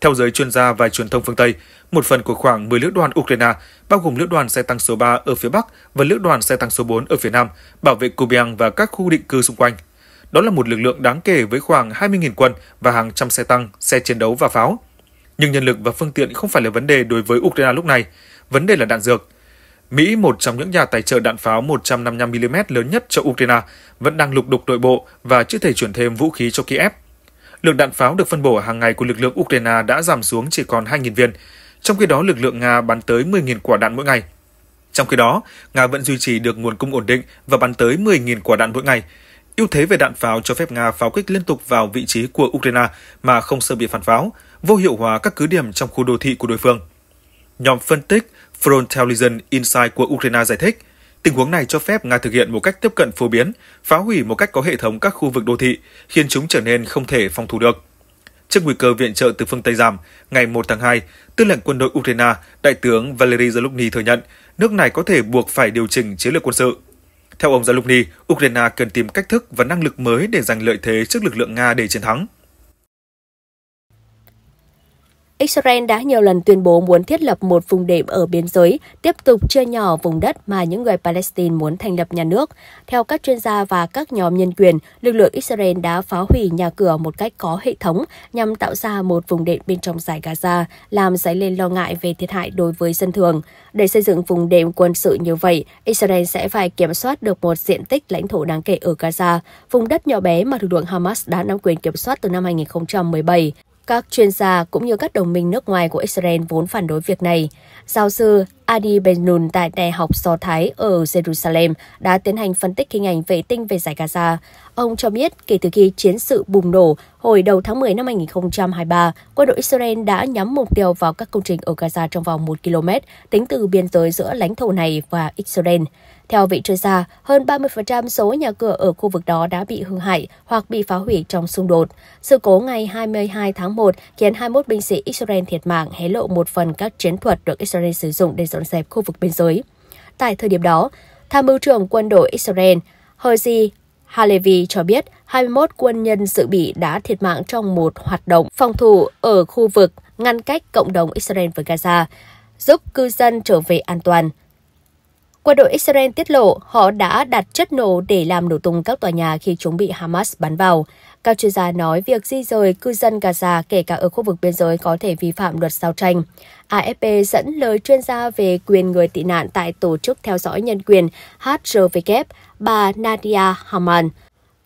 Theo giới chuyên gia và truyền thông phương Tây, một phần của khoảng 10 lữ đoàn Ukraine, bao gồm lữ đoàn xe tăng số 3 ở phía Bắc và lữ đoàn xe tăng số 4 ở phía Nam, bảo vệ Kubiang và các khu định cư xung quanh. Đó là một lực lượng đáng kể với khoảng 20.000 quân và hàng trăm xe tăng, xe chiến đấu và pháo. Nhưng nhân lực và phương tiện không phải là vấn đề đối với Ukraine lúc này, vấn đề là đạn dược. Mỹ, một trong những nhà tài trợ đạn pháo 155mm lớn nhất cho Ukraine, vẫn đang lục đục nội bộ và chưa thể chuyển thêm vũ khí cho Kiev. Lượng đạn pháo được phân bổ hàng ngày của lực lượng Ukraine đã giảm xuống chỉ còn 2.000 viên, trong khi đó lực lượng Nga bắn tới 10.000 quả đạn mỗi ngày. Trong khi đó, Nga vẫn duy trì được nguồn cung ổn định và bắn tới 10.000 quả đạn mỗi ngày. Ưu thế về đạn pháo cho phép Nga pháo kích liên tục vào vị trí của Ukraine mà không sợ bị phản pháo, vô hiệu hóa các cứ điểm trong khu đô thị của đối phương. Nhóm phân tích Frontalism Insight của Ukraine giải thích, tình huống này cho phép Nga thực hiện một cách tiếp cận phổ biến, phá hủy một cách có hệ thống các khu vực đô thị, khiến chúng trở nên không thể phòng thủ được. Trước nguy cơ viện trợ từ phương Tây giảm, ngày 1 tháng 2, tư lệnh quân đội Ukraine, đại tướng Valery Zelensky thừa nhận nước này có thể buộc phải điều chỉnh chiến lược quân sự. Theo ông Zelensky, Ukraine cần tìm cách thức và năng lực mới để giành lợi thế trước lực lượng Nga để chiến thắng. Israel đã nhiều lần tuyên bố muốn thiết lập một vùng đệm ở biên giới, tiếp tục chia nhỏ vùng đất mà những người Palestine muốn thành lập nhà nước. Theo các chuyên gia và các nhóm nhân quyền, lực lượng Israel đã phá hủy nhà cửa một cách có hệ thống nhằm tạo ra một vùng đệm bên trong giải Gaza, làm dấy lên lo ngại về thiệt hại đối với dân thường. Để xây dựng vùng đệm quân sự như vậy, Israel sẽ phải kiểm soát được một diện tích lãnh thổ đáng kể ở Gaza, vùng đất nhỏ bé mà lực lượng Hamas đã nắm quyền kiểm soát từ năm 2017. Các chuyên gia cũng như các đồng minh nước ngoài của Israel vốn phản đối việc này. Giáo sư Adi Ben-Nun tại Đại học Do Thái ở Jerusalem đã tiến hành phân tích hình ảnh vệ tinh về giải Gaza. Ông cho biết kể từ khi chiến sự bùng nổ hồi đầu tháng 10 năm 2023, quân đội Israel đã nhắm mục tiêu vào các công trình ở Gaza trong vòng 1 km tính từ biên giới giữa lãnh thổ này và Israel. Theo vị chuyên gia, hơn 30% số nhà cửa ở khu vực đó đã bị hư hại hoặc bị phá hủy trong xung đột. Sự cố ngày 22 tháng 1 khiến 21 binh sĩ Israel thiệt mạng hé lộ một phần các chiến thuật được Israel sử dụng để dọn dẹp khu vực biên giới. Tại thời điểm đó, Tham mưu trưởng quân đội Israel Hozi Halevi cho biết 21 quân nhân dự bị đã thiệt mạng trong một hoạt động phòng thủ ở khu vực ngăn cách cộng đồng Israel với Gaza, giúp cư dân trở về an toàn. Quân đội Israel tiết lộ họ đã đặt chất nổ để làm nổ tung các tòa nhà khi chúng bị Hamas bắn vào. Các chuyên gia nói việc di rời cư dân Gaza kể cả ở khu vực biên giới có thể vi phạm luật giao tranh. AFP dẫn lời chuyên gia về quyền người tị nạn tại Tổ chức Theo dõi Nhân quyền HRW, bà Nadia Haman.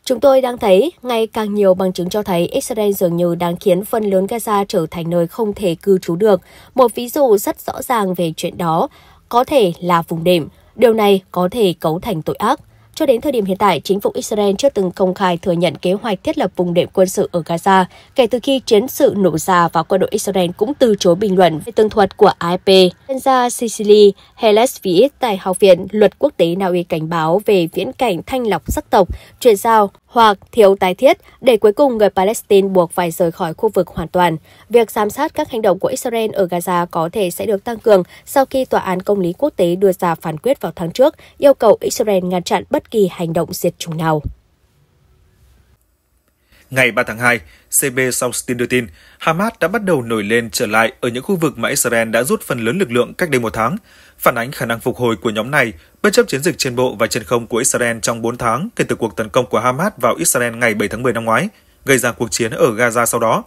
Chúng tôi đang thấy ngày càng nhiều bằng chứng cho thấy Israel dường như đang khiến phần lớn Gaza trở thành nơi không thể cư trú được. Một ví dụ rất rõ ràng về chuyện đó có thể là vùng đệm Điều này có thể cấu thành tội ác. Cho đến thời điểm hiện tại, chính phủ Israel chưa từng công khai thừa nhận kế hoạch thiết lập vùng đệm quân sự ở Gaza kể từ khi chiến sự nổ ra và quân đội Israel cũng từ chối bình luận về tương thuật của AFP. Chuyên gia Sicily Helesviet tại Học viện Luật Quốc tế Na Uy cảnh báo về viễn cảnh thanh lọc sắc tộc, chuyển giao hoặc thiếu tái thiết để cuối cùng người Palestine buộc phải rời khỏi khu vực hoàn toàn. Việc giám sát các hành động của Israel ở Gaza có thể sẽ được tăng cường sau khi Tòa án Công lý Quốc tế đưa ra phán quyết vào tháng trước yêu cầu Israel ngăn chặn bất kỳ hành động diệt chủng nào. Ngày 3 tháng 2, CB Sostin đưa tin Hamas đã bắt đầu nổi lên trở lại ở những khu vực mà Israel đã rút phần lớn lực lượng cách đây một tháng, phản ánh khả năng phục hồi của nhóm này bất chấp chiến dịch trên bộ và trên không của Israel trong 4 tháng kể từ cuộc tấn công của Hamas vào Israel ngày 7 tháng 10 năm ngoái, gây ra cuộc chiến ở Gaza sau đó.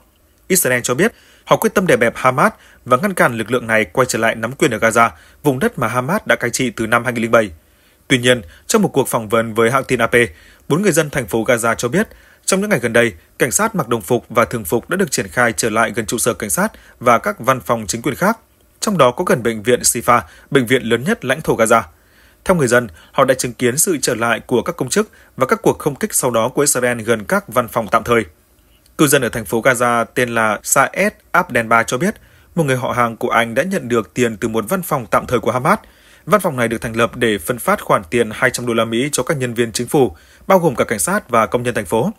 Israel cho biết họ quyết tâm đè bẹp Hamas và ngăn cản lực lượng này quay trở lại nắm quyền ở Gaza, vùng đất mà Hamas đã cai trị từ năm 2007. Tuy nhiên, trong một cuộc phỏng vấn với hãng tin AP, bốn người dân thành phố Gaza cho biết, trong những ngày gần đây, cảnh sát mặc đồng phục và thường phục đã được triển khai trở lại gần trụ sở cảnh sát và các văn phòng chính quyền khác, trong đó có gần bệnh viện Sifa, bệnh viện lớn nhất lãnh thổ Gaza. Theo người dân, họ đã chứng kiến sự trở lại của các công chức và các cuộc không kích sau đó của Israel gần các văn phòng tạm thời. Cư dân ở thành phố Gaza tên là Saed Abdenba cho biết, một người họ hàng của anh đã nhận được tiền từ một văn phòng tạm thời của Hamas – Văn phòng này được thành lập để phân phát khoản tiền 200 đô la Mỹ cho các nhân viên chính phủ, bao gồm cả cảnh sát và công nhân thành phố.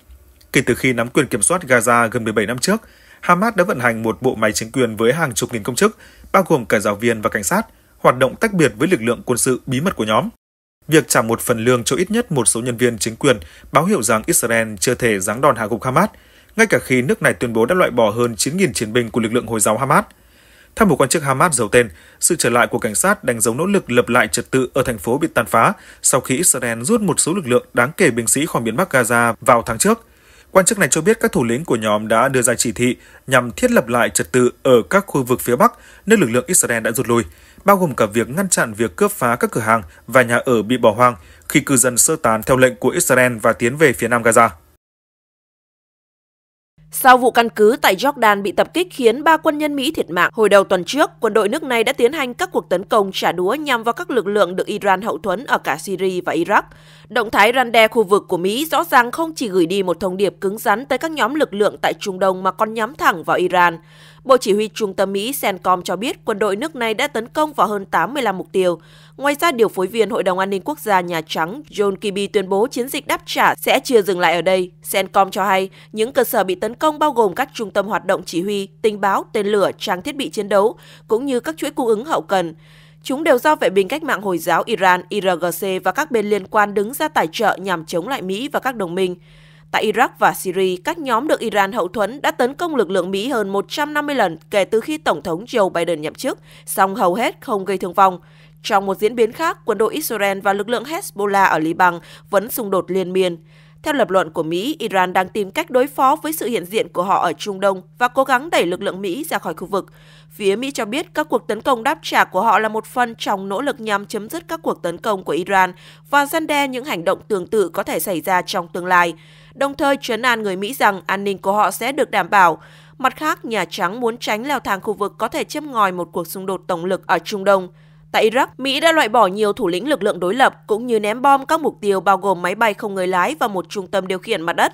Kể từ khi nắm quyền kiểm soát Gaza gần 17 năm trước, Hamas đã vận hành một bộ máy chính quyền với hàng chục nghìn công chức, bao gồm cả giáo viên và cảnh sát, hoạt động tách biệt với lực lượng quân sự bí mật của nhóm. Việc trả một phần lương cho ít nhất một số nhân viên chính quyền báo hiệu rằng Israel chưa thể giáng đòn hạ gục Hamas, ngay cả khi nước này tuyên bố đã loại bỏ hơn 9.000 chiến binh của lực lượng Hồi giáo Hamas – theo một quan chức Hamas giấu tên, sự trở lại của cảnh sát đánh dấu nỗ lực lập lại trật tự ở thành phố bị tàn phá sau khi Israel rút một số lực lượng đáng kể binh sĩ khỏi miền Bắc Gaza vào tháng trước. Quan chức này cho biết các thủ lĩnh của nhóm đã đưa ra chỉ thị nhằm thiết lập lại trật tự ở các khu vực phía Bắc nơi lực lượng Israel đã rút lui, bao gồm cả việc ngăn chặn việc cướp phá các cửa hàng và nhà ở bị bỏ hoang khi cư dân sơ tán theo lệnh của Israel và tiến về phía nam Gaza. Sau vụ căn cứ tại Jordan bị tập kích khiến ba quân nhân Mỹ thiệt mạng hồi đầu tuần trước, quân đội nước này đã tiến hành các cuộc tấn công trả đũa nhằm vào các lực lượng được Iran hậu thuẫn ở cả Syria và Iraq. Động thái răn đe khu vực của Mỹ rõ ràng không chỉ gửi đi một thông điệp cứng rắn tới các nhóm lực lượng tại Trung Đông mà còn nhắm thẳng vào Iran. Bộ Chỉ huy Trung tâm Mỹ CENTCOM cho biết quân đội nước này đã tấn công vào hơn 85 mục tiêu. Ngoài ra, điều phối viên Hội đồng An ninh Quốc gia Nhà Trắng John Kirby tuyên bố chiến dịch đáp trả sẽ chưa dừng lại ở đây. CENTCOM cho hay những cơ sở bị tấn công bao gồm các trung tâm hoạt động chỉ huy, tình báo, tên lửa, trang thiết bị chiến đấu, cũng như các chuỗi cung ứng hậu cần. Chúng đều do vệ binh cách mạng Hồi giáo Iran, IRGC và các bên liên quan đứng ra tài trợ nhằm chống lại Mỹ và các đồng minh. Tại Iraq và Syria, các nhóm được Iran hậu thuẫn đã tấn công lực lượng Mỹ hơn 150 lần kể từ khi Tổng thống Joe Biden nhậm chức, song hầu hết không gây thương vong. Trong một diễn biến khác, quân đội Israel và lực lượng Hezbollah ở Liban vẫn xung đột liên miên. Theo lập luận của Mỹ, Iran đang tìm cách đối phó với sự hiện diện của họ ở Trung Đông và cố gắng đẩy lực lượng Mỹ ra khỏi khu vực. Phía Mỹ cho biết các cuộc tấn công đáp trả của họ là một phần trong nỗ lực nhằm chấm dứt các cuộc tấn công của Iran và gian đe những hành động tương tự có thể xảy ra trong tương lai đồng thời trấn an người Mỹ rằng an ninh của họ sẽ được đảm bảo. Mặt khác, Nhà Trắng muốn tránh leo thang khu vực có thể châm ngòi một cuộc xung đột tổng lực ở Trung Đông. Tại Iraq, Mỹ đã loại bỏ nhiều thủ lĩnh lực lượng đối lập cũng như ném bom các mục tiêu bao gồm máy bay không người lái và một trung tâm điều khiển mặt đất.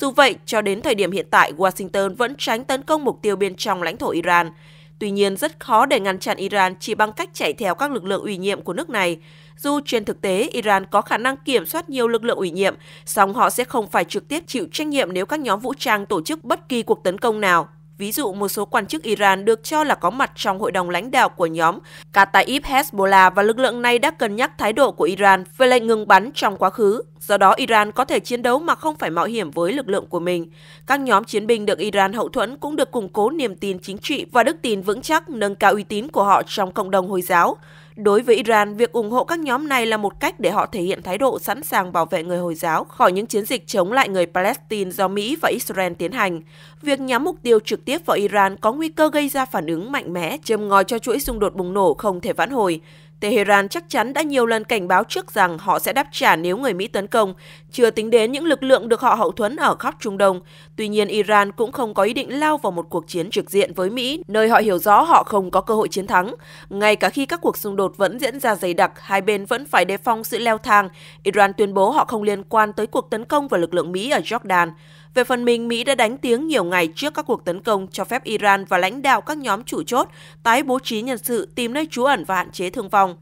Dù vậy, cho đến thời điểm hiện tại, Washington vẫn tránh tấn công mục tiêu bên trong lãnh thổ Iran. Tuy nhiên, rất khó để ngăn chặn Iran chỉ bằng cách chạy theo các lực lượng ủy nhiệm của nước này. Dù trên thực tế, Iran có khả năng kiểm soát nhiều lực lượng ủy nhiệm, song họ sẽ không phải trực tiếp chịu trách nhiệm nếu các nhóm vũ trang tổ chức bất kỳ cuộc tấn công nào. Ví dụ, một số quan chức Iran được cho là có mặt trong hội đồng lãnh đạo của nhóm Kataib Hezbollah và lực lượng này đã cân nhắc thái độ của Iran về lệnh ngừng bắn trong quá khứ. Do đó, Iran có thể chiến đấu mà không phải mạo hiểm với lực lượng của mình. Các nhóm chiến binh được Iran hậu thuẫn cũng được củng cố niềm tin chính trị và đức tin vững chắc, nâng cao uy tín của họ trong cộng đồng Hồi giáo. Đối với Iran, việc ủng hộ các nhóm này là một cách để họ thể hiện thái độ sẵn sàng bảo vệ người Hồi giáo khỏi những chiến dịch chống lại người Palestine do Mỹ và Israel tiến hành. Việc nhắm mục tiêu trực tiếp vào Iran có nguy cơ gây ra phản ứng mạnh mẽ, châm ngòi cho chuỗi xung đột bùng nổ không thể vãn hồi. Tehran chắc chắn đã nhiều lần cảnh báo trước rằng họ sẽ đáp trả nếu người Mỹ tấn công, chưa tính đến những lực lượng được họ hậu thuẫn ở khắp Trung Đông. Tuy nhiên, Iran cũng không có ý định lao vào một cuộc chiến trực diện với Mỹ, nơi họ hiểu rõ họ không có cơ hội chiến thắng. Ngay cả khi các cuộc xung đột vẫn diễn ra dày đặc, hai bên vẫn phải đề phòng sự leo thang. Iran tuyên bố họ không liên quan tới cuộc tấn công vào lực lượng Mỹ ở Jordan. Về phần mình, Mỹ đã đánh tiếng nhiều ngày trước các cuộc tấn công cho phép Iran và lãnh đạo các nhóm chủ chốt tái bố trí nhân sự tìm nơi trú ẩn và hạn chế thương vong.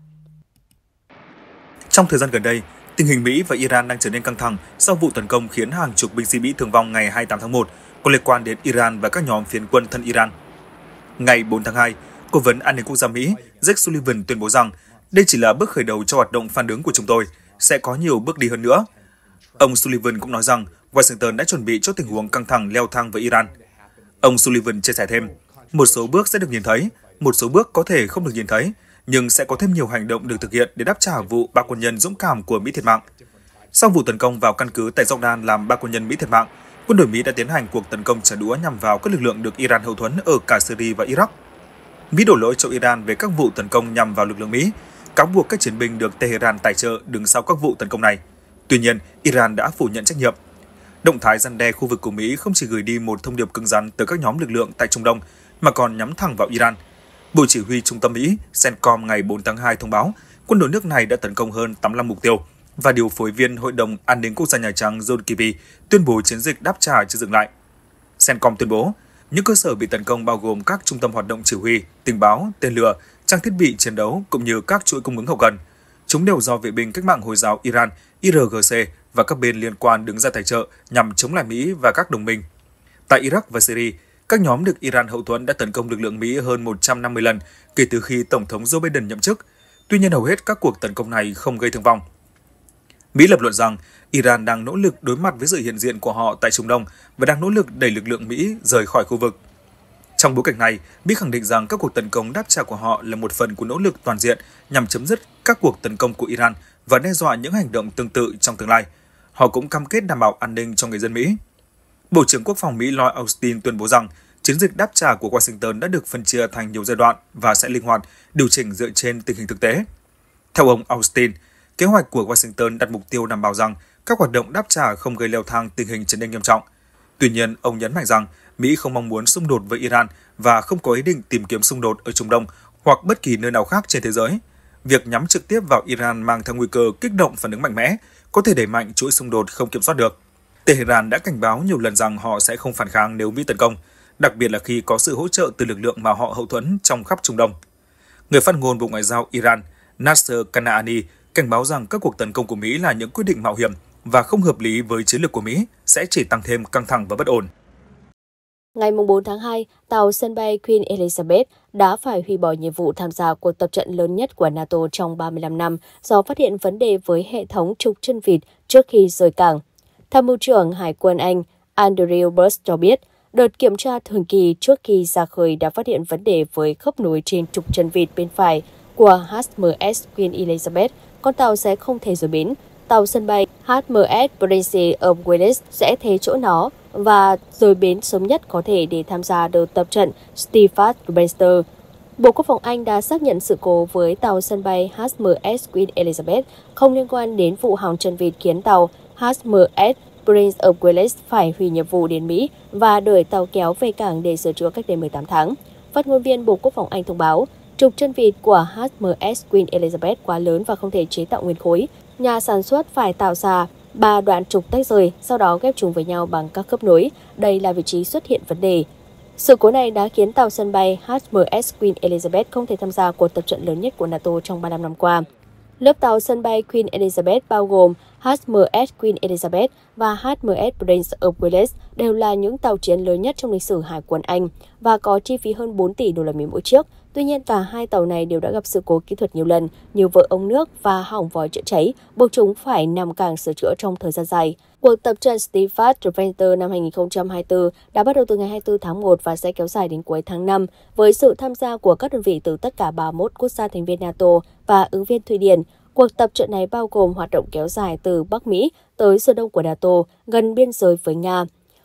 Trong thời gian gần đây, tình hình Mỹ và Iran đang trở nên căng thẳng sau vụ tấn công khiến hàng chục binh sĩ Mỹ thương vong ngày 28 tháng 1 có liên quan đến Iran và các nhóm phiến quân thân Iran. Ngày 4 tháng 2, Cố vấn An ninh Quốc gia Mỹ Jake Sullivan tuyên bố rằng đây chỉ là bước khởi đầu cho hoạt động phản ứng của chúng tôi, sẽ có nhiều bước đi hơn nữa. Ông Sullivan cũng nói rằng Washington đã chuẩn bị cho tình huống căng thẳng leo thang với Iran. Ông Sullivan chia sẻ thêm, một số bước sẽ được nhìn thấy, một số bước có thể không được nhìn thấy, nhưng sẽ có thêm nhiều hành động được thực hiện để đáp trả vụ ba quân nhân dũng cảm của Mỹ thiệt mạng. Sau vụ tấn công vào căn cứ tại Jordan làm ba quân nhân Mỹ thiệt mạng, quân đội Mỹ đã tiến hành cuộc tấn công trả đũa nhằm vào các lực lượng được Iran hậu thuẫn ở cả Syria và Iraq. Mỹ đổ lỗi cho Iran về các vụ tấn công nhằm vào lực lượng Mỹ, cáo buộc các chiến binh được Tehran tài trợ đứng sau các vụ tấn công này. Tuy nhiên, Iran đã phủ nhận trách nhiệm Động thái răn đe khu vực của Mỹ không chỉ gửi đi một thông điệp cứng rắn tới các nhóm lực lượng tại Trung Đông, mà còn nhắm thẳng vào Iran. Bộ Chỉ huy Trung tâm Mỹ, CENTCOM ngày 4 tháng 2 thông báo, quân đội nước này đã tấn công hơn 85 mục tiêu, và điều phối viên Hội đồng An ninh Quốc gia Nhà Trắng John Kirby tuyên bố chiến dịch đáp trả chưa dừng lại. CENTCOM tuyên bố, những cơ sở bị tấn công bao gồm các trung tâm hoạt động chỉ huy, tình báo, tên lửa, trang thiết bị chiến đấu cũng như các chuỗi cung ứng hậu cần. Chúng đều do vệ binh cách mạng Hồi giáo Iran IRGC và các bên liên quan đứng ra tài trợ nhằm chống lại Mỹ và các đồng minh. Tại Iraq và Syria, các nhóm được Iran hậu thuẫn đã tấn công lực lượng Mỹ hơn 150 lần kể từ khi Tổng thống Joe Biden nhậm chức. Tuy nhiên, hầu hết các cuộc tấn công này không gây thương vong. Mỹ lập luận rằng Iran đang nỗ lực đối mặt với sự hiện diện của họ tại Trung Đông và đang nỗ lực đẩy lực lượng Mỹ rời khỏi khu vực. Trong bối cảnh này, Mỹ khẳng định rằng các cuộc tấn công đáp trả của họ là một phần của nỗ lực toàn diện nhằm chấm dứt các cuộc tấn công của Iran và đe dọa những hành động tương tự trong tương lai – họ cũng cam kết đảm bảo an ninh cho người dân Mỹ. Bộ trưởng Quốc phòng Mỹ Lloyd Austin tuyên bố rằng chiến dịch đáp trả của Washington đã được phân chia thành nhiều giai đoạn và sẽ linh hoạt, điều chỉnh dựa trên tình hình thực tế. Theo ông Austin, kế hoạch của Washington đặt mục tiêu đảm bảo rằng các hoạt động đáp trả không gây leo thang tình hình chiến tranh nghiêm trọng. Tuy nhiên, ông nhấn mạnh rằng Mỹ không mong muốn xung đột với Iran và không có ý định tìm kiếm xung đột ở Trung Đông hoặc bất kỳ nơi nào khác trên thế giới. Việc nhắm trực tiếp vào Iran mang theo nguy cơ kích động phản ứng mạnh mẽ có thể đẩy mạnh chuỗi xung đột không kiểm soát được. Tehran đã cảnh báo nhiều lần rằng họ sẽ không phản kháng nếu Mỹ tấn công, đặc biệt là khi có sự hỗ trợ từ lực lượng mà họ hậu thuẫn trong khắp Trung Đông. Người phát ngôn Bộ Ngoại giao Iran Nasser Kanaani cảnh báo rằng các cuộc tấn công của Mỹ là những quyết định mạo hiểm và không hợp lý với chiến lược của Mỹ sẽ chỉ tăng thêm căng thẳng và bất ổn. Ngày 4 tháng 2, tàu sân bay Queen Elizabeth đã phải hủy bỏ nhiệm vụ tham gia cuộc tập trận lớn nhất của NATO trong 35 năm do phát hiện vấn đề với hệ thống trục chân vịt trước khi rời cảng. Tham mưu trưởng Hải quân Anh Andrew Burst cho biết, đợt kiểm tra thường kỳ trước khi ra khơi đã phát hiện vấn đề với khớp nối trên trục chân vịt bên phải của HMS Queen Elizabeth, con tàu sẽ không thể rời bến. Tàu sân bay HMS Prince of Wales sẽ thế chỗ nó và rồi bến sớm nhất có thể để tham gia đợt tập trận Steadfast Brewster. Bộ Quốc phòng Anh đã xác nhận sự cố với tàu sân bay HMS Queen Elizabeth không liên quan đến vụ hỏng chân vịt khiến tàu HMS Prince of Wales phải hủy nhiệm vụ đến Mỹ và đợi tàu kéo về cảng để sửa chữa cách đây 18 tháng. Phát ngôn viên Bộ Quốc phòng Anh thông báo, trục chân vịt của HMS Queen Elizabeth quá lớn và không thể chế tạo nguyên khối. Nhà sản xuất phải tạo ra Ba đoạn trục tách rời, sau đó ghép chúng với nhau bằng các khớp nối. Đây là vị trí xuất hiện vấn đề. Sự cố này đã khiến tàu sân bay HMS Queen Elizabeth không thể tham gia cuộc tập trận lớn nhất của NATO trong 35 năm qua. Lớp tàu sân bay Queen Elizabeth bao gồm HMS Queen Elizabeth và HMS Prince of Wales đều là những tàu chiến lớn nhất trong lịch sử Hải quân Anh và có chi phí hơn 4 tỷ đô la Mỹ mỗi chiếc, Tuy nhiên, cả hai tàu này đều đã gặp sự cố kỹ thuật nhiều lần, như vỡ ống nước và hỏng vòi chữa cháy, buộc chúng phải nằm càng sửa chữa trong thời gian dài. Cuộc tập trận Steadfast Adventure năm 2024 đã bắt đầu từ ngày 24 tháng 1 và sẽ kéo dài đến cuối tháng 5 với sự tham gia của các đơn vị từ tất cả 31 quốc gia thành viên NATO và ứng viên Thụy Điển. Cuộc tập trận này bao gồm hoạt động kéo dài từ Bắc Mỹ tới sườn đông của NATO, gần biên giới với Nga.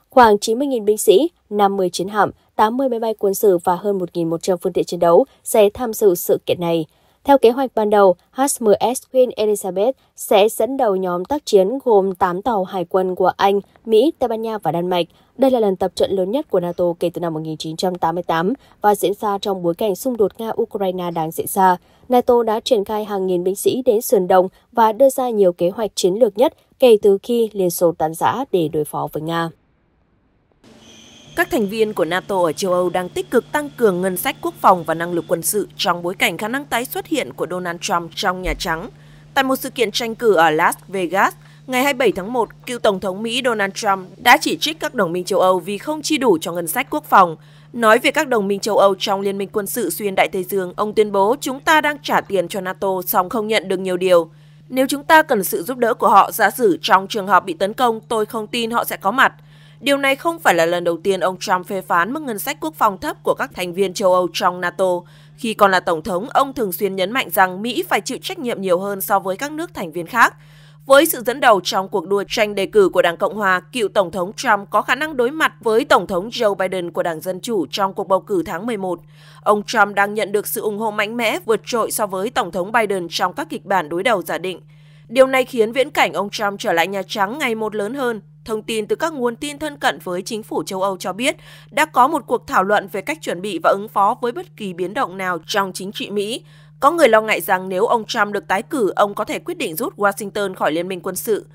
Khoảng 90.000 binh sĩ, 50 chiến hạm, 80 máy bay quân sự và hơn 1.100 phương tiện chiến đấu sẽ tham dự sự kiện này. Theo kế hoạch ban đầu, HMS Queen Elizabeth sẽ dẫn đầu nhóm tác chiến gồm 8 tàu hải quân của Anh, Mỹ, Tây Ban Nha và Đan Mạch. Đây là lần tập trận lớn nhất của NATO kể từ năm 1988 và diễn ra trong bối cảnh xung đột Nga-Ukraine đang diễn ra. NATO đã triển khai hàng nghìn binh sĩ đến Sườn Đông và đưa ra nhiều kế hoạch chiến lược nhất kể từ khi Liên Xô tan rã để đối phó với Nga. Các thành viên của NATO ở châu Âu đang tích cực tăng cường ngân sách quốc phòng và năng lực quân sự trong bối cảnh khả năng tái xuất hiện của Donald Trump trong Nhà Trắng. Tại một sự kiện tranh cử ở Las Vegas, ngày 27 tháng 1, cựu Tổng thống Mỹ Donald Trump đã chỉ trích các đồng minh châu Âu vì không chi đủ cho ngân sách quốc phòng. Nói về các đồng minh châu Âu trong Liên minh quân sự xuyên Đại Tây Dương, ông tuyên bố chúng ta đang trả tiền cho NATO song không nhận được nhiều điều. Nếu chúng ta cần sự giúp đỡ của họ giả sử trong trường hợp bị tấn công, tôi không tin họ sẽ có mặt – Điều này không phải là lần đầu tiên ông Trump phê phán mức ngân sách quốc phòng thấp của các thành viên châu Âu trong NATO. Khi còn là Tổng thống, ông thường xuyên nhấn mạnh rằng Mỹ phải chịu trách nhiệm nhiều hơn so với các nước thành viên khác. Với sự dẫn đầu trong cuộc đua tranh đề cử của Đảng Cộng Hòa, cựu Tổng thống Trump có khả năng đối mặt với Tổng thống Joe Biden của Đảng Dân Chủ trong cuộc bầu cử tháng 11. Ông Trump đang nhận được sự ủng hộ mạnh mẽ vượt trội so với Tổng thống Biden trong các kịch bản đối đầu giả định. Điều này khiến viễn cảnh ông Trump trở lại Nhà Trắng ngày một lớn hơn Thông tin từ các nguồn tin thân cận với chính phủ châu Âu cho biết đã có một cuộc thảo luận về cách chuẩn bị và ứng phó với bất kỳ biến động nào trong chính trị Mỹ. Có người lo ngại rằng nếu ông Trump được tái cử, ông có thể quyết định rút Washington khỏi Liên minh quân sự.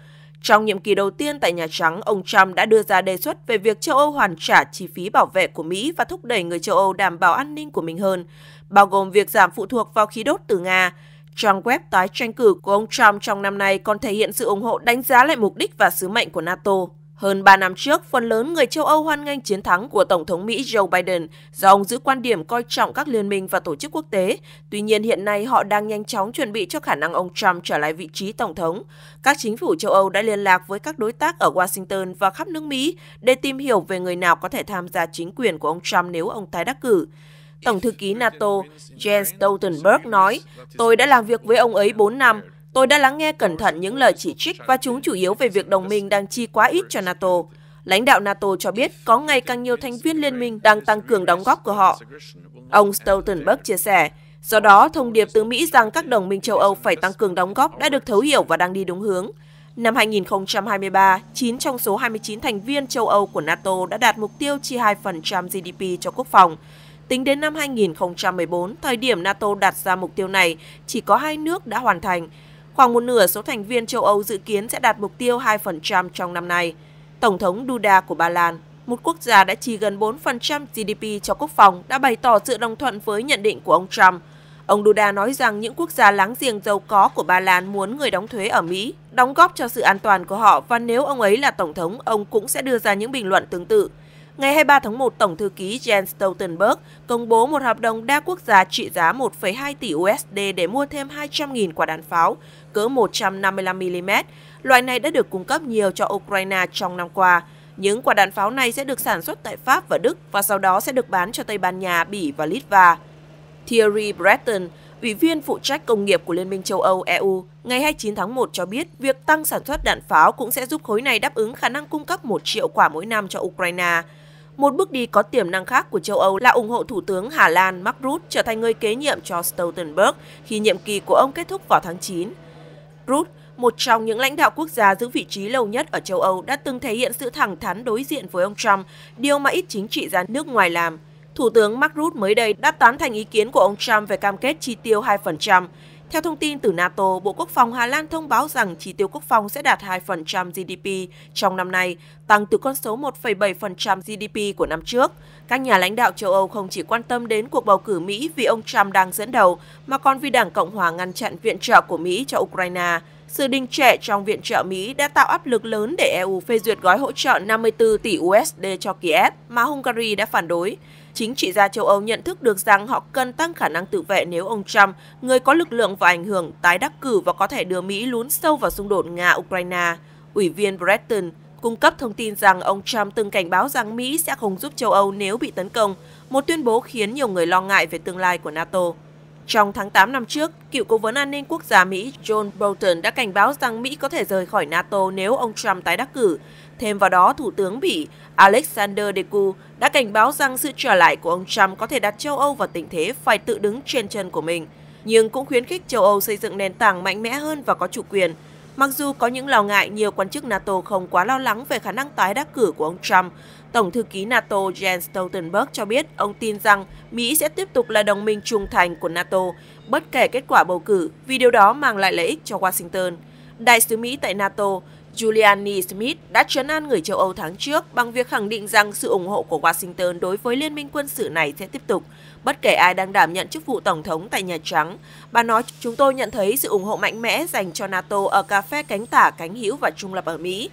Trong nhiệm kỳ đầu tiên tại Nhà Trắng, ông Trump đã đưa ra đề xuất về việc châu Âu hoàn trả chi phí bảo vệ của Mỹ và thúc đẩy người châu Âu đảm bảo an ninh của mình hơn, bao gồm việc giảm phụ thuộc vào khí đốt từ Nga. Trang web tái tranh cử của ông Trump trong năm nay còn thể hiện sự ủng hộ đánh giá lại mục đích và sứ mệnh của NATO. Hơn 3 năm trước, phần lớn người châu Âu hoan nghênh chiến thắng của Tổng thống Mỹ Joe Biden do ông giữ quan điểm coi trọng các liên minh và tổ chức quốc tế. Tuy nhiên hiện nay họ đang nhanh chóng chuẩn bị cho khả năng ông Trump trở lại vị trí Tổng thống. Các chính phủ châu Âu đã liên lạc với các đối tác ở Washington và khắp nước Mỹ để tìm hiểu về người nào có thể tham gia chính quyền của ông Trump nếu ông tái đắc cử. Tổng thư ký NATO Jens Stoltenberg nói, tôi đã làm việc với ông ấy 4 năm, tôi đã lắng nghe cẩn thận những lời chỉ trích và chúng chủ yếu về việc đồng minh đang chi quá ít cho NATO. Lãnh đạo NATO cho biết có ngày càng nhiều thành viên liên minh đang tăng cường đóng góp của họ. Ông Stoltenberg chia sẻ, do đó thông điệp từ Mỹ rằng các đồng minh châu Âu phải tăng cường đóng góp đã được thấu hiểu và đang đi đúng hướng. Năm 2023, 9 trong số 29 thành viên châu Âu của NATO đã đạt mục tiêu chi 2% GDP cho quốc phòng, Tính đến năm 2014, thời điểm NATO đặt ra mục tiêu này, chỉ có hai nước đã hoàn thành. Khoảng một nửa số thành viên châu Âu dự kiến sẽ đạt mục tiêu 2% trong năm nay. Tổng thống Duda của Ba Lan, một quốc gia đã chi gần 4% GDP cho quốc phòng, đã bày tỏ sự đồng thuận với nhận định của ông Trump. Ông Duda nói rằng những quốc gia láng giềng giàu có của Ba Lan muốn người đóng thuế ở Mỹ đóng góp cho sự an toàn của họ và nếu ông ấy là tổng thống, ông cũng sẽ đưa ra những bình luận tương tự. Ngày 23 tháng 1, Tổng thư ký Jens Stoltenberg công bố một hợp đồng đa quốc gia trị giá 1,2 tỷ USD để mua thêm 200.000 quả đạn pháo cỡ 155mm. Loại này đã được cung cấp nhiều cho Ukraine trong năm qua. Những quả đạn pháo này sẽ được sản xuất tại Pháp và Đức và sau đó sẽ được bán cho Tây Ban Nha, Bỉ và Litva. Thierry Breton, Ủy viên phụ trách công nghiệp của Liên minh châu Âu EU, ngày 29 tháng 1 cho biết việc tăng sản xuất đạn pháo cũng sẽ giúp khối này đáp ứng khả năng cung cấp 1 triệu quả mỗi năm cho Ukraine. Một bước đi có tiềm năng khác của châu Âu là ủng hộ Thủ tướng Hà Lan Mark Rutte trở thành người kế nhiệm cho Stoltenberg khi nhiệm kỳ của ông kết thúc vào tháng 9. Rutte, một trong những lãnh đạo quốc gia giữ vị trí lâu nhất ở châu Âu, đã từng thể hiện sự thẳng thắn đối diện với ông Trump, điều mà ít chính trị gia nước ngoài làm. Thủ tướng Mark Rutte mới đây đã tán thành ý kiến của ông Trump về cam kết chi tiêu 2%. Theo thông tin từ NATO, Bộ Quốc phòng Hà Lan thông báo rằng chỉ tiêu quốc phòng sẽ đạt 2% GDP trong năm nay, tăng từ con số 1,7% GDP của năm trước. Các nhà lãnh đạo châu Âu không chỉ quan tâm đến cuộc bầu cử Mỹ vì ông Trump đang dẫn đầu, mà còn vì Đảng Cộng hòa ngăn chặn viện trợ của Mỹ cho Ukraine. Sự đình trệ trong viện trợ Mỹ đã tạo áp lực lớn để EU phê duyệt gói hỗ trợ 54 tỷ USD cho Kiev mà Hungary đã phản đối. Chính trị gia châu Âu nhận thức được rằng họ cần tăng khả năng tự vệ nếu ông Trump, người có lực lượng và ảnh hưởng, tái đắc cử và có thể đưa Mỹ lún sâu vào xung đột Nga-Ukraine. Ủy viên Bretton cung cấp thông tin rằng ông Trump từng cảnh báo rằng Mỹ sẽ không giúp châu Âu nếu bị tấn công, một tuyên bố khiến nhiều người lo ngại về tương lai của NATO. Trong tháng 8 năm trước, cựu cố vấn an ninh quốc gia Mỹ John Bolton đã cảnh báo rằng Mỹ có thể rời khỏi NATO nếu ông Trump tái đắc cử, Thêm vào đó, Thủ tướng Bỉ Alexander De Croo đã cảnh báo rằng sự trở lại của ông Trump có thể đặt châu Âu vào tình thế phải tự đứng trên chân của mình, nhưng cũng khuyến khích châu Âu xây dựng nền tảng mạnh mẽ hơn và có chủ quyền. Mặc dù có những lo ngại, nhiều quan chức NATO không quá lo lắng về khả năng tái đắc cử của ông Trump. Tổng thư ký NATO Jens Stoltenberg cho biết ông tin rằng Mỹ sẽ tiếp tục là đồng minh trung thành của NATO, bất kể kết quả bầu cử, vì điều đó mang lại lợi ích cho Washington. Đại sứ Mỹ tại NATO Giuliani Smith đã trấn an người châu Âu tháng trước bằng việc khẳng định rằng sự ủng hộ của Washington đối với liên minh quân sự này sẽ tiếp tục. Bất kể ai đang đảm nhận chức vụ Tổng thống tại Nhà Trắng, bà nói chúng tôi nhận thấy sự ủng hộ mạnh mẽ dành cho NATO ở cà phê cánh tả, cánh hữu và trung lập ở Mỹ.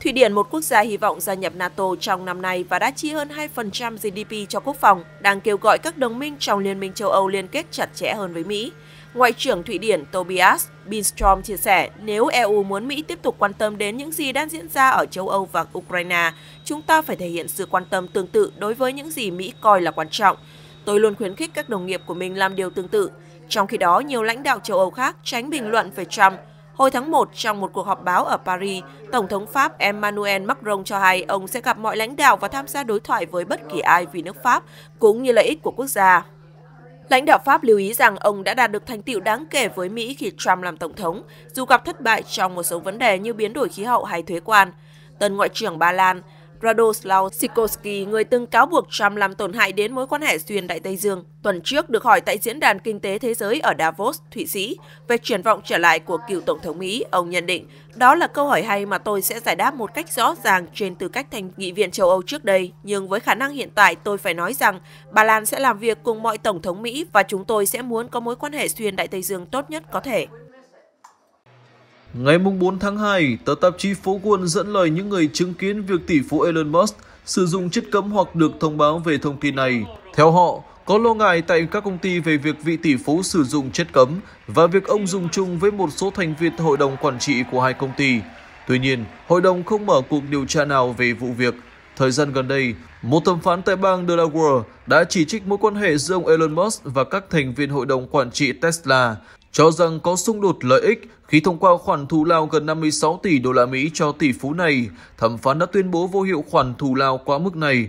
Thụy Điển, một quốc gia hy vọng gia nhập NATO trong năm nay và đã chi hơn 2% GDP cho quốc phòng, đang kêu gọi các đồng minh trong Liên minh châu Âu liên kết chặt chẽ hơn với Mỹ. Ngoại trưởng Thụy Điển Tobias Billstrom chia sẻ, nếu EU muốn Mỹ tiếp tục quan tâm đến những gì đang diễn ra ở châu Âu và Ukraine, chúng ta phải thể hiện sự quan tâm tương tự đối với những gì Mỹ coi là quan trọng. Tôi luôn khuyến khích các đồng nghiệp của mình làm điều tương tự. Trong khi đó, nhiều lãnh đạo châu Âu khác tránh bình luận về Trump. Hồi tháng 1, trong một cuộc họp báo ở Paris, Tổng thống Pháp Emmanuel Macron cho hay ông sẽ gặp mọi lãnh đạo và tham gia đối thoại với bất kỳ ai vì nước Pháp, cũng như lợi ích của quốc gia. Lãnh đạo Pháp lưu ý rằng ông đã đạt được thành tựu đáng kể với Mỹ khi Trump làm tổng thống, dù gặp thất bại trong một số vấn đề như biến đổi khí hậu hay thuế quan. Tân Ngoại trưởng Ba Lan Radoslaw Sikorsky, người từng cáo buộc Trump làm tổn hại đến mối quan hệ xuyên Đại Tây Dương. Tuần trước được hỏi tại Diễn đàn Kinh tế Thế giới ở Davos, Thụy Sĩ, về triển vọng trở lại của cựu Tổng thống Mỹ, ông nhận định, đó là câu hỏi hay mà tôi sẽ giải đáp một cách rõ ràng trên tư cách thành nghị viện châu Âu trước đây. Nhưng với khả năng hiện tại, tôi phải nói rằng bà Lan sẽ làm việc cùng mọi Tổng thống Mỹ và chúng tôi sẽ muốn có mối quan hệ xuyên Đại Tây Dương tốt nhất có thể. Ngày 4 tháng 2, tờ tạp chí Phố Quân dẫn lời những người chứng kiến việc tỷ phú Elon Musk sử dụng chất cấm hoặc được thông báo về thông tin này. Theo họ, có lo ngại tại các công ty về việc vị tỷ phú sử dụng chất cấm và việc ông dùng chung với một số thành viên hội đồng quản trị của hai công ty. Tuy nhiên, hội đồng không mở cuộc điều tra nào về vụ việc. Thời gian gần đây, một thẩm phán tại bang Delaware đã chỉ trích mối quan hệ giữa ông Elon Musk và các thành viên hội đồng quản trị Tesla cho rằng có xung đột lợi ích khi thông qua khoản thù lao gần 56 tỷ đô la Mỹ cho tỷ phú này, thẩm phán đã tuyên bố vô hiệu khoản thù lao quá mức này.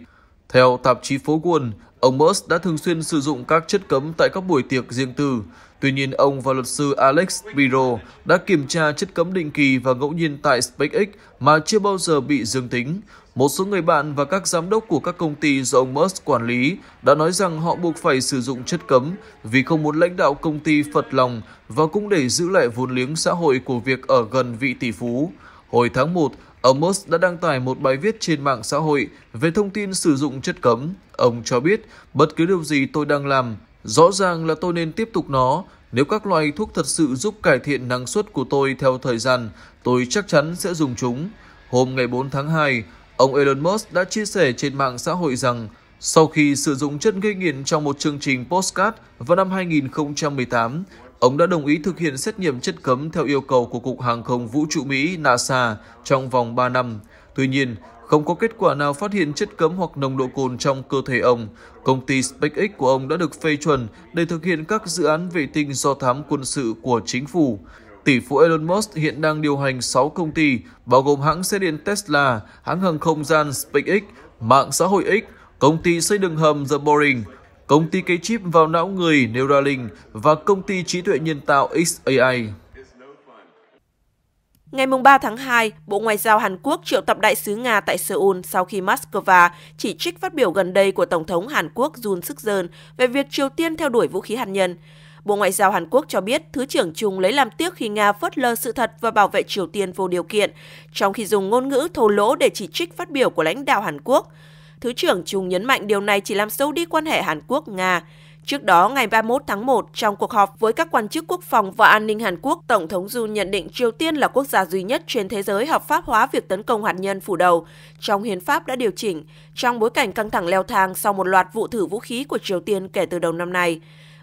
Theo tạp chí Phố Quân, Ông Musk đã thường xuyên sử dụng các chất cấm tại các buổi tiệc riêng tư. Tuy nhiên, ông và luật sư Alex Biro đã kiểm tra chất cấm định kỳ và ngẫu nhiên tại SpaceX mà chưa bao giờ bị dương tính. Một số người bạn và các giám đốc của các công ty do ông Musk quản lý đã nói rằng họ buộc phải sử dụng chất cấm vì không muốn lãnh đạo công ty phật lòng và cũng để giữ lại vốn liếng xã hội của việc ở gần vị tỷ phú. Hồi tháng 1, Ông Musk đã đăng tải một bài viết trên mạng xã hội về thông tin sử dụng chất cấm. Ông cho biết, bất cứ điều gì tôi đang làm, rõ ràng là tôi nên tiếp tục nó. Nếu các loại thuốc thật sự giúp cải thiện năng suất của tôi theo thời gian, tôi chắc chắn sẽ dùng chúng. Hôm ngày 4 tháng 2, ông Elon Musk đã chia sẻ trên mạng xã hội rằng sau khi sử dụng chất gây nghiện trong một chương trình postcard vào năm 2018, Ông đã đồng ý thực hiện xét nghiệm chất cấm theo yêu cầu của Cục Hàng không Vũ trụ Mỹ NASA trong vòng 3 năm. Tuy nhiên, không có kết quả nào phát hiện chất cấm hoặc nồng độ cồn trong cơ thể ông. Công ty SpaceX của ông đã được phê chuẩn để thực hiện các dự án vệ tinh do thám quân sự của chính phủ. Tỷ phú Elon Musk hiện đang điều hành 6 công ty, bao gồm hãng xe điện Tesla, hãng hàng không gian SpaceX, mạng xã hội X, công ty xây đường hầm The Boring, công ty cây chip vào não người Neuralink và công ty trí tuệ nhân tạo XAI. Ngày 3 tháng 2, Bộ Ngoại giao Hàn Quốc triệu tập đại sứ Nga tại Seoul sau khi Moscow chỉ trích phát biểu gần đây của Tổng thống Hàn Quốc Jun Suk Jeon về việc Triều Tiên theo đuổi vũ khí hạt nhân. Bộ Ngoại giao Hàn Quốc cho biết Thứ trưởng Chung lấy làm tiếc khi Nga phớt lờ sự thật và bảo vệ Triều Tiên vô điều kiện, trong khi dùng ngôn ngữ thô lỗ để chỉ trích phát biểu của lãnh đạo Hàn Quốc. Thứ trưởng Trung nhấn mạnh điều này chỉ làm sâu đi quan hệ Hàn Quốc-Nga. Trước đó, ngày 31 tháng 1, trong cuộc họp với các quan chức quốc phòng và an ninh Hàn Quốc, Tổng thống Du nhận định Triều Tiên là quốc gia duy nhất trên thế giới hợp pháp hóa việc tấn công hạt nhân phủ đầu. Trong hiến pháp đã điều chỉnh, trong bối cảnh căng thẳng leo thang sau một loạt vụ thử vũ khí của Triều Tiên kể từ đầu năm nay.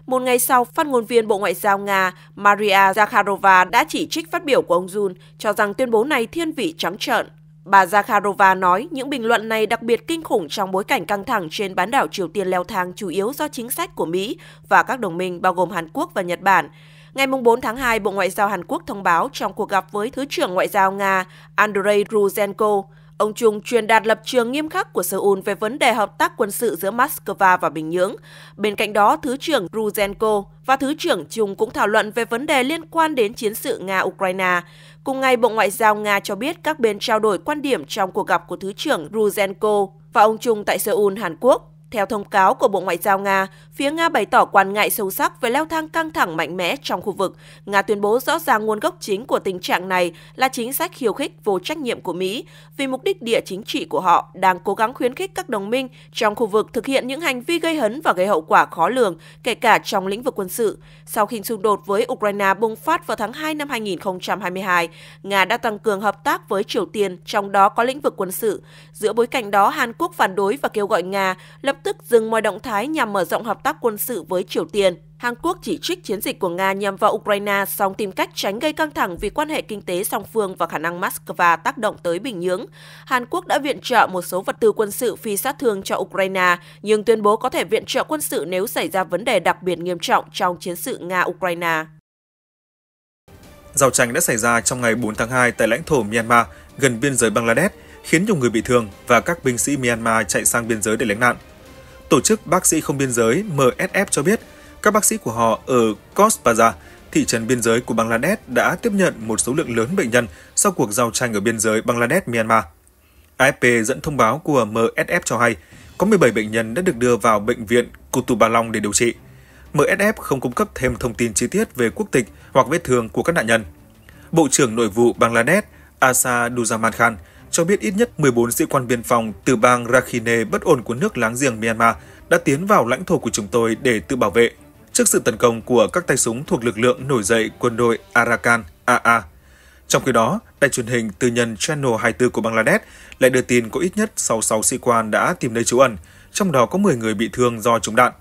Một ngày sau, phát ngôn viên Bộ Ngoại giao Nga Maria Zakharova đã chỉ trích phát biểu của ông Jun, cho rằng tuyên bố này thiên vị trắng trợn, Bà Zakharova nói những bình luận này đặc biệt kinh khủng trong bối cảnh căng thẳng trên bán đảo Triều Tiên leo thang chủ yếu do chính sách của Mỹ và các đồng minh bao gồm Hàn Quốc và Nhật Bản. Ngày 4 tháng 2, Bộ Ngoại giao Hàn Quốc thông báo trong cuộc gặp với Thứ trưởng Ngoại giao Nga Andrei Ruzenko, ông Trung truyền đạt lập trường nghiêm khắc của Seoul về vấn đề hợp tác quân sự giữa Moscow và Bình Nhưỡng. Bên cạnh đó, Thứ trưởng Ruzenko và Thứ trưởng Trung cũng thảo luận về vấn đề liên quan đến chiến sự Nga-Ukraine. Cùng ngày, Bộ Ngoại giao Nga cho biết các bên trao đổi quan điểm trong cuộc gặp của Thứ trưởng Ruzenko và ông Trung tại Seoul, Hàn Quốc. Theo thông cáo của Bộ Ngoại giao Nga, phía Nga bày tỏ quan ngại sâu sắc về leo thang căng thẳng mạnh mẽ trong khu vực. Nga tuyên bố rõ ràng nguồn gốc chính của tình trạng này là chính sách khiêu khích vô trách nhiệm của Mỹ vì mục đích địa chính trị của họ đang cố gắng khuyến khích các đồng minh trong khu vực thực hiện những hành vi gây hấn và gây hậu quả khó lường, kể cả trong lĩnh vực quân sự. Sau khi xung đột với Ukraine bùng phát vào tháng 2 năm 2022, Nga đã tăng cường hợp tác với Triều Tiên, trong đó có lĩnh vực quân sự. Giữa bối cảnh đó, Hàn Quốc phản đối và kêu gọi Nga lập tức dừng mọi động thái nhằm mở rộng hợp tác tác quân sự với Triều Tiên. Hàn Quốc chỉ trích chiến dịch của Nga nhằm vào Ukraine, song tìm cách tránh gây căng thẳng vì quan hệ kinh tế song phương và khả năng Moscow tác động tới Bình Nhưỡng. Hàn Quốc đã viện trợ một số vật tư quân sự phi sát thương cho Ukraine, nhưng tuyên bố có thể viện trợ quân sự nếu xảy ra vấn đề đặc biệt nghiêm trọng trong chiến sự Nga-Ukraine. Giao tranh đã xảy ra trong ngày 4 tháng 2 tại lãnh thổ Myanmar, gần biên giới Bangladesh, khiến nhiều người bị thương và các binh sĩ Myanmar chạy sang biên giới để lánh nạn. Tổ chức Bác sĩ Không Biên Giới MSF cho biết, các bác sĩ của họ ở Coxbazaar, thị trấn biên giới của Bangladesh đã tiếp nhận một số lượng lớn bệnh nhân sau cuộc giao tranh ở biên giới Bangladesh-Myanmar. AFP dẫn thông báo của MSF cho hay, có 17 bệnh nhân đã được đưa vào bệnh viện Kutubalong để điều trị. MSF không cung cấp thêm thông tin chi tiết về quốc tịch hoặc vết thương của các nạn nhân. Bộ trưởng Nội vụ Bangladesh Asa Duzaman Khan cho biết ít nhất 14 sĩ quan biên phòng từ bang Rakhine bất ổn của nước láng giềng Myanmar đã tiến vào lãnh thổ của chúng tôi để tự bảo vệ trước sự tấn công của các tay súng thuộc lực lượng nổi dậy quân đội Arakan AA. Trong khi đó, đài truyền hình tư nhân Channel 24 của Bangladesh lại đưa tin có ít nhất 66 sĩ quan đã tìm nơi trú ẩn, trong đó có 10 người bị thương do trúng đạn.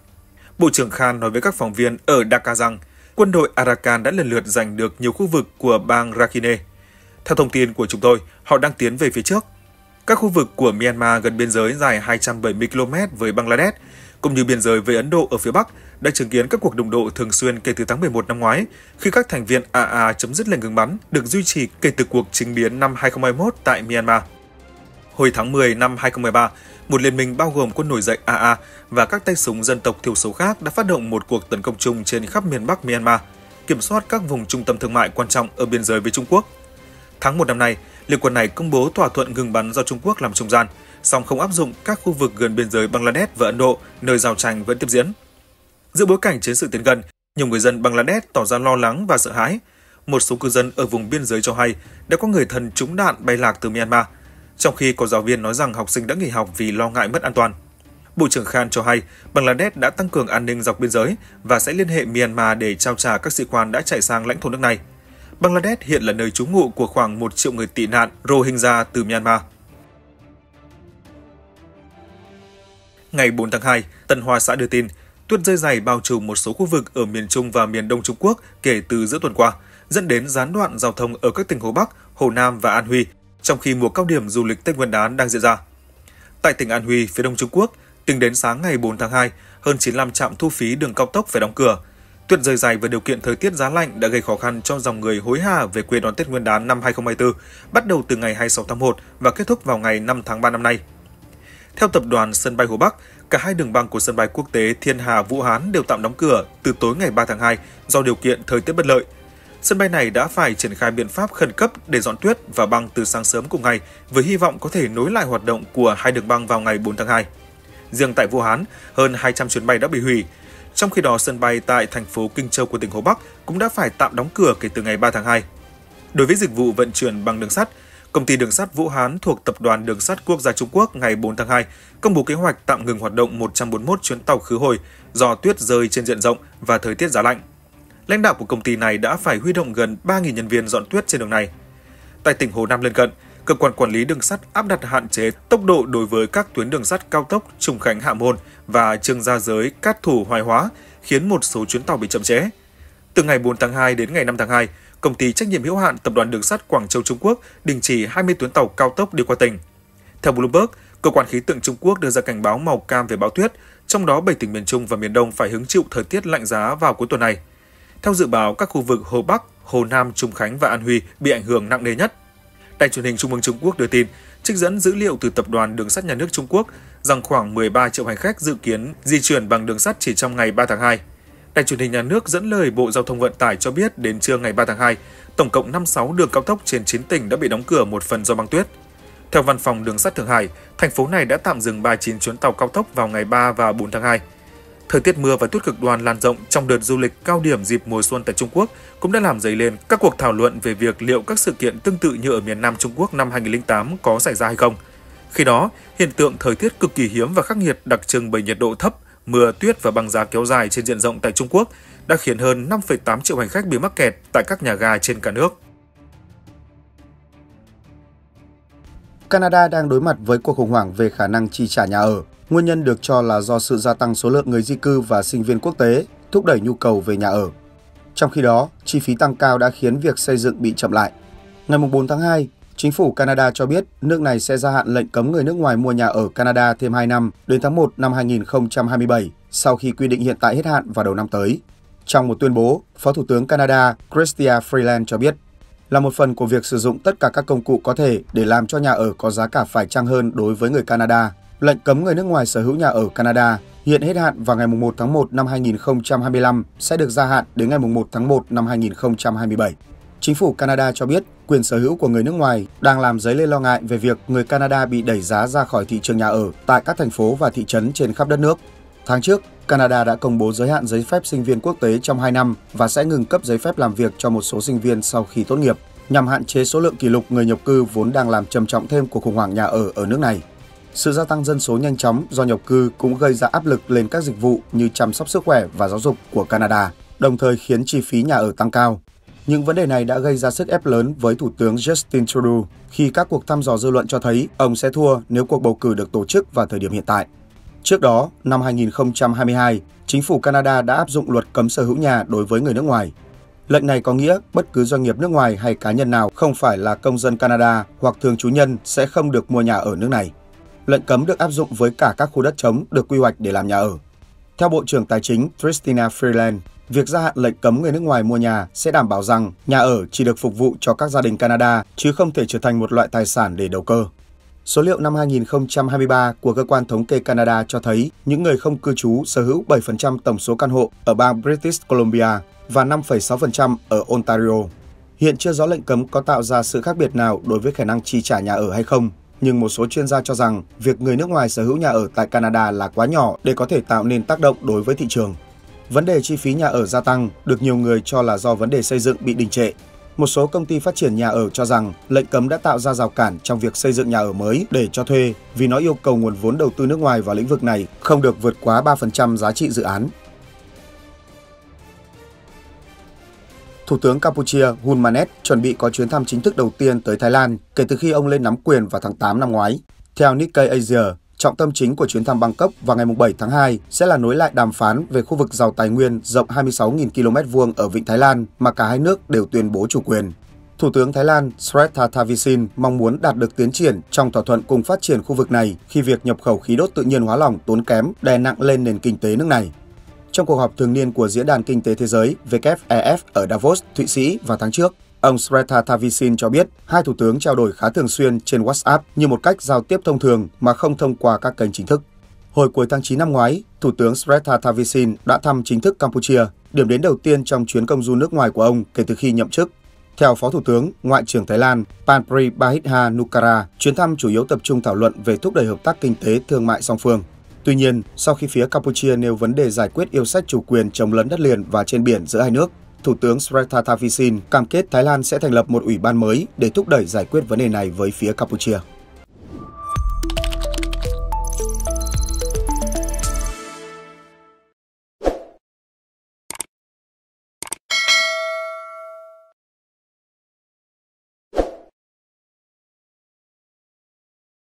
Bộ trưởng Khan nói với các phóng viên ở Dhaka rằng quân đội Arakan đã lần lượt giành được nhiều khu vực của bang Rakhine – theo thông tin của chúng tôi, họ đang tiến về phía trước. Các khu vực của Myanmar gần biên giới dài 270 km với Bangladesh, cũng như biên giới với Ấn Độ ở phía Bắc, đã chứng kiến các cuộc đụng độ thường xuyên kể từ tháng 11 năm ngoái, khi các thành viên AA chấm dứt lệnh ngừng bắn được duy trì kể từ cuộc chính biến năm 2021 tại Myanmar. Hồi tháng 10 năm 2013, một liên minh bao gồm quân nổi dậy AA và các tay súng dân tộc thiểu số khác đã phát động một cuộc tấn công chung trên khắp miền Bắc Myanmar, kiểm soát các vùng trung tâm thương mại quan trọng ở biên giới với Trung Quốc Tháng 1 năm nay, Liên quân này công bố thỏa thuận ngừng bắn do Trung Quốc làm trung gian, song không áp dụng các khu vực gần biên giới Bangladesh và Ấn Độ, nơi giao tranh vẫn tiếp diễn. Giữa bối cảnh chiến sự tiến gần, nhiều người dân Bangladesh tỏ ra lo lắng và sợ hãi. Một số cư dân ở vùng biên giới cho hay đã có người thân trúng đạn bay lạc từ Myanmar, trong khi có giáo viên nói rằng học sinh đã nghỉ học vì lo ngại mất an toàn. Bộ trưởng Khan cho hay Bangladesh đã tăng cường an ninh dọc biên giới và sẽ liên hệ Myanmar để trao trả các sĩ quan đã chạy sang lãnh thổ nước này. Bangladesh hiện là nơi trú ngụ của khoảng 1 triệu người tị nạn Rohingya từ Myanmar. Ngày 4 tháng 2, Tân Hoa xã đưa tin, tuyết rơi dày bao trùm một số khu vực ở miền Trung và miền Đông Trung Quốc kể từ giữa tuần qua, dẫn đến gián đoạn giao thông ở các tỉnh Hồ Bắc, Hồ Nam và An Huy, trong khi mùa cao điểm du lịch Tết Nguyên đán đang diễn ra. Tại tỉnh An Huy, phía Đông Trung Quốc, tính đến sáng ngày 4 tháng 2, hơn 95 trạm thu phí đường cao tốc phải đóng cửa, Tuyết rơi dày và điều kiện thời tiết giá lạnh đã gây khó khăn cho dòng người hối hả về quê đón Tết Nguyên đán năm 2024, bắt đầu từ ngày 26 tháng 1 và kết thúc vào ngày 5 tháng 3 năm nay. Theo tập đoàn Sân bay Hồ Bắc, cả hai đường băng của sân bay quốc tế Thiên Hà Vũ Hán đều tạm đóng cửa từ tối ngày 3 tháng 2 do điều kiện thời tiết bất lợi. Sân bay này đã phải triển khai biện pháp khẩn cấp để dọn tuyết và băng từ sáng sớm cùng ngày với hy vọng có thể nối lại hoạt động của hai đường băng vào ngày 4 tháng 2. Riêng tại Vũ Hán, hơn 200 chuyến bay đã bị hủy, trong khi đó, sân bay tại thành phố Kinh Châu của tỉnh Hồ Bắc cũng đã phải tạm đóng cửa kể từ ngày 3 tháng 2. Đối với dịch vụ vận chuyển bằng đường sắt, Công ty đường sắt Vũ Hán thuộc Tập đoàn Đường sắt Quốc gia Trung Quốc ngày 4 tháng 2 công bố kế hoạch tạm ngừng hoạt động 141 chuyến tàu khứ hồi do tuyết rơi trên diện rộng và thời tiết giá lạnh. Lãnh đạo của công ty này đã phải huy động gần 3.000 nhân viên dọn tuyết trên đường này. Tại tỉnh Hồ Nam lân cận, cơ quan quản lý đường sắt áp đặt hạn chế tốc độ đối với các tuyến đường sắt cao tốc Trùng Khánh Hạ Môn và Trường Gia Giới Cát Thủ Hoài Hóa, khiến một số chuyến tàu bị chậm trễ. Từ ngày 4 tháng 2 đến ngày 5 tháng 2, công ty trách nhiệm hữu hạn Tập đoàn Đường sắt Quảng Châu Trung Quốc đình chỉ 20 tuyến tàu cao tốc đi qua tỉnh. Theo Bloomberg, cơ quan khí tượng Trung Quốc đưa ra cảnh báo màu cam về bão tuyết, trong đó bảy tỉnh miền Trung và miền Đông phải hứng chịu thời tiết lạnh giá vào cuối tuần này. Theo dự báo, các khu vực Hồ Bắc, Hồ Nam, Trung Khánh và An Huy bị ảnh hưởng nặng nề nhất. Đài truyền hình Trung ương Trung Quốc đưa tin, trích dẫn dữ liệu từ Tập đoàn Đường sắt Nhà nước Trung Quốc rằng khoảng 13 triệu hành khách dự kiến di chuyển bằng đường sắt chỉ trong ngày 3 tháng 2. Đài truyền hình nhà nước dẫn lời Bộ Giao thông Vận tải cho biết đến trưa ngày 3 tháng 2, tổng cộng 56 đường cao tốc trên 9 tỉnh đã bị đóng cửa một phần do băng tuyết. Theo Văn phòng Đường sắt Thượng Hải, thành phố này đã tạm dừng 39 chuyến tàu cao tốc vào ngày 3 và 4 tháng 2. Thời tiết mưa và tuyết cực đoan lan rộng trong đợt du lịch cao điểm dịp mùa xuân tại Trung Quốc cũng đã làm dấy lên các cuộc thảo luận về việc liệu các sự kiện tương tự như ở miền Nam Trung Quốc năm 2008 có xảy ra hay không. Khi đó, hiện tượng thời tiết cực kỳ hiếm và khắc nghiệt đặc trưng bởi nhiệt độ thấp, mưa, tuyết và băng giá kéo dài trên diện rộng tại Trung Quốc đã khiến hơn 5,8 triệu hành khách bị mắc kẹt tại các nhà ga trên cả nước. Canada đang đối mặt với cuộc khủng hoảng về khả năng chi trả nhà ở Nguyên nhân được cho là do sự gia tăng số lượng người di cư và sinh viên quốc tế, thúc đẩy nhu cầu về nhà ở. Trong khi đó, chi phí tăng cao đã khiến việc xây dựng bị chậm lại. Ngày 4 tháng 2, chính phủ Canada cho biết nước này sẽ gia hạn lệnh cấm người nước ngoài mua nhà ở Canada thêm 2 năm đến tháng 1 năm 2027 sau khi quy định hiện tại hết hạn vào đầu năm tới. Trong một tuyên bố, Phó Thủ tướng Canada Chrystia Freeland cho biết, là một phần của việc sử dụng tất cả các công cụ có thể để làm cho nhà ở có giá cả phải chăng hơn đối với người Canada. Lệnh cấm người nước ngoài sở hữu nhà ở Canada hiện hết hạn vào ngày 1 tháng 1 năm 2025 sẽ được gia hạn đến ngày 1 tháng 1 năm 2027. Chính phủ Canada cho biết quyền sở hữu của người nước ngoài đang làm dấy lên lo ngại về việc người Canada bị đẩy giá ra khỏi thị trường nhà ở tại các thành phố và thị trấn trên khắp đất nước. Tháng trước, Canada đã công bố giới hạn giấy phép sinh viên quốc tế trong 2 năm và sẽ ngừng cấp giấy phép làm việc cho một số sinh viên sau khi tốt nghiệp, nhằm hạn chế số lượng kỷ lục người nhập cư vốn đang làm trầm trọng thêm cuộc khủng hoảng nhà ở ở nước này. Sự gia tăng dân số nhanh chóng do nhập cư cũng gây ra áp lực lên các dịch vụ như chăm sóc sức khỏe và giáo dục của Canada, đồng thời khiến chi phí nhà ở tăng cao. Những vấn đề này đã gây ra sức ép lớn với Thủ tướng Justin Trudeau khi các cuộc thăm dò dư luận cho thấy ông sẽ thua nếu cuộc bầu cử được tổ chức vào thời điểm hiện tại. Trước đó, năm 2022, chính phủ Canada đã áp dụng luật cấm sở hữu nhà đối với người nước ngoài. Lệnh này có nghĩa bất cứ doanh nghiệp nước ngoài hay cá nhân nào không phải là công dân Canada hoặc thường trú nhân sẽ không được mua nhà ở nước này lệnh cấm được áp dụng với cả các khu đất trống được quy hoạch để làm nhà ở. Theo Bộ trưởng Tài chính Christina Freeland, việc gia hạn lệnh cấm người nước ngoài mua nhà sẽ đảm bảo rằng nhà ở chỉ được phục vụ cho các gia đình Canada chứ không thể trở thành một loại tài sản để đầu cơ. Số liệu năm 2023 của cơ quan thống kê Canada cho thấy những người không cư trú sở hữu 7% tổng số căn hộ ở bang British Columbia và 5,6% ở Ontario. Hiện chưa rõ lệnh cấm có tạo ra sự khác biệt nào đối với khả năng chi trả nhà ở hay không, nhưng một số chuyên gia cho rằng việc người nước ngoài sở hữu nhà ở tại Canada là quá nhỏ để có thể tạo nên tác động đối với thị trường. Vấn đề chi phí nhà ở gia tăng được nhiều người cho là do vấn đề xây dựng bị đình trệ. Một số công ty phát triển nhà ở cho rằng lệnh cấm đã tạo ra rào cản trong việc xây dựng nhà ở mới để cho thuê vì nó yêu cầu nguồn vốn đầu tư nước ngoài vào lĩnh vực này không được vượt quá 3% giá trị dự án. Thủ tướng Campuchia Hun Manet chuẩn bị có chuyến thăm chính thức đầu tiên tới Thái Lan kể từ khi ông lên nắm quyền vào tháng 8 năm ngoái. Theo Nikkei Asia, trọng tâm chính của chuyến thăm Bangkok vào ngày 7 tháng 2 sẽ là nối lại đàm phán về khu vực giàu tài nguyên rộng 26.000 km vuông ở Vịnh Thái Lan mà cả hai nước đều tuyên bố chủ quyền. Thủ tướng Thái Lan Srettha Thavisin mong muốn đạt được tiến triển trong thỏa thuận cùng phát triển khu vực này khi việc nhập khẩu khí đốt tự nhiên hóa lỏng tốn kém đè nặng lên nền kinh tế nước này trong cuộc họp thường niên của Diễn đàn Kinh tế Thế giới WEF ở Davos, Thụy Sĩ vào tháng trước. Ông Sreta Thavisin cho biết hai thủ tướng trao đổi khá thường xuyên trên WhatsApp như một cách giao tiếp thông thường mà không thông qua các kênh chính thức. Hồi cuối tháng 9 năm ngoái, Thủ tướng Sreta Thavisin đã thăm chính thức Campuchia, điểm đến đầu tiên trong chuyến công du nước ngoài của ông kể từ khi nhậm chức. Theo Phó Thủ tướng, Ngoại trưởng Thái Lan Panpri Bahitha Nukara, chuyến thăm chủ yếu tập trung thảo luận về thúc đẩy hợp tác kinh tế thương mại song phương. Tuy nhiên, sau khi phía Campuchia nêu vấn đề giải quyết yêu sách chủ quyền chống lấn đất liền và trên biển giữa hai nước, Thủ tướng Srettha Thavisin cam kết Thái Lan sẽ thành lập một ủy ban mới để thúc đẩy giải quyết vấn đề này với phía Campuchia.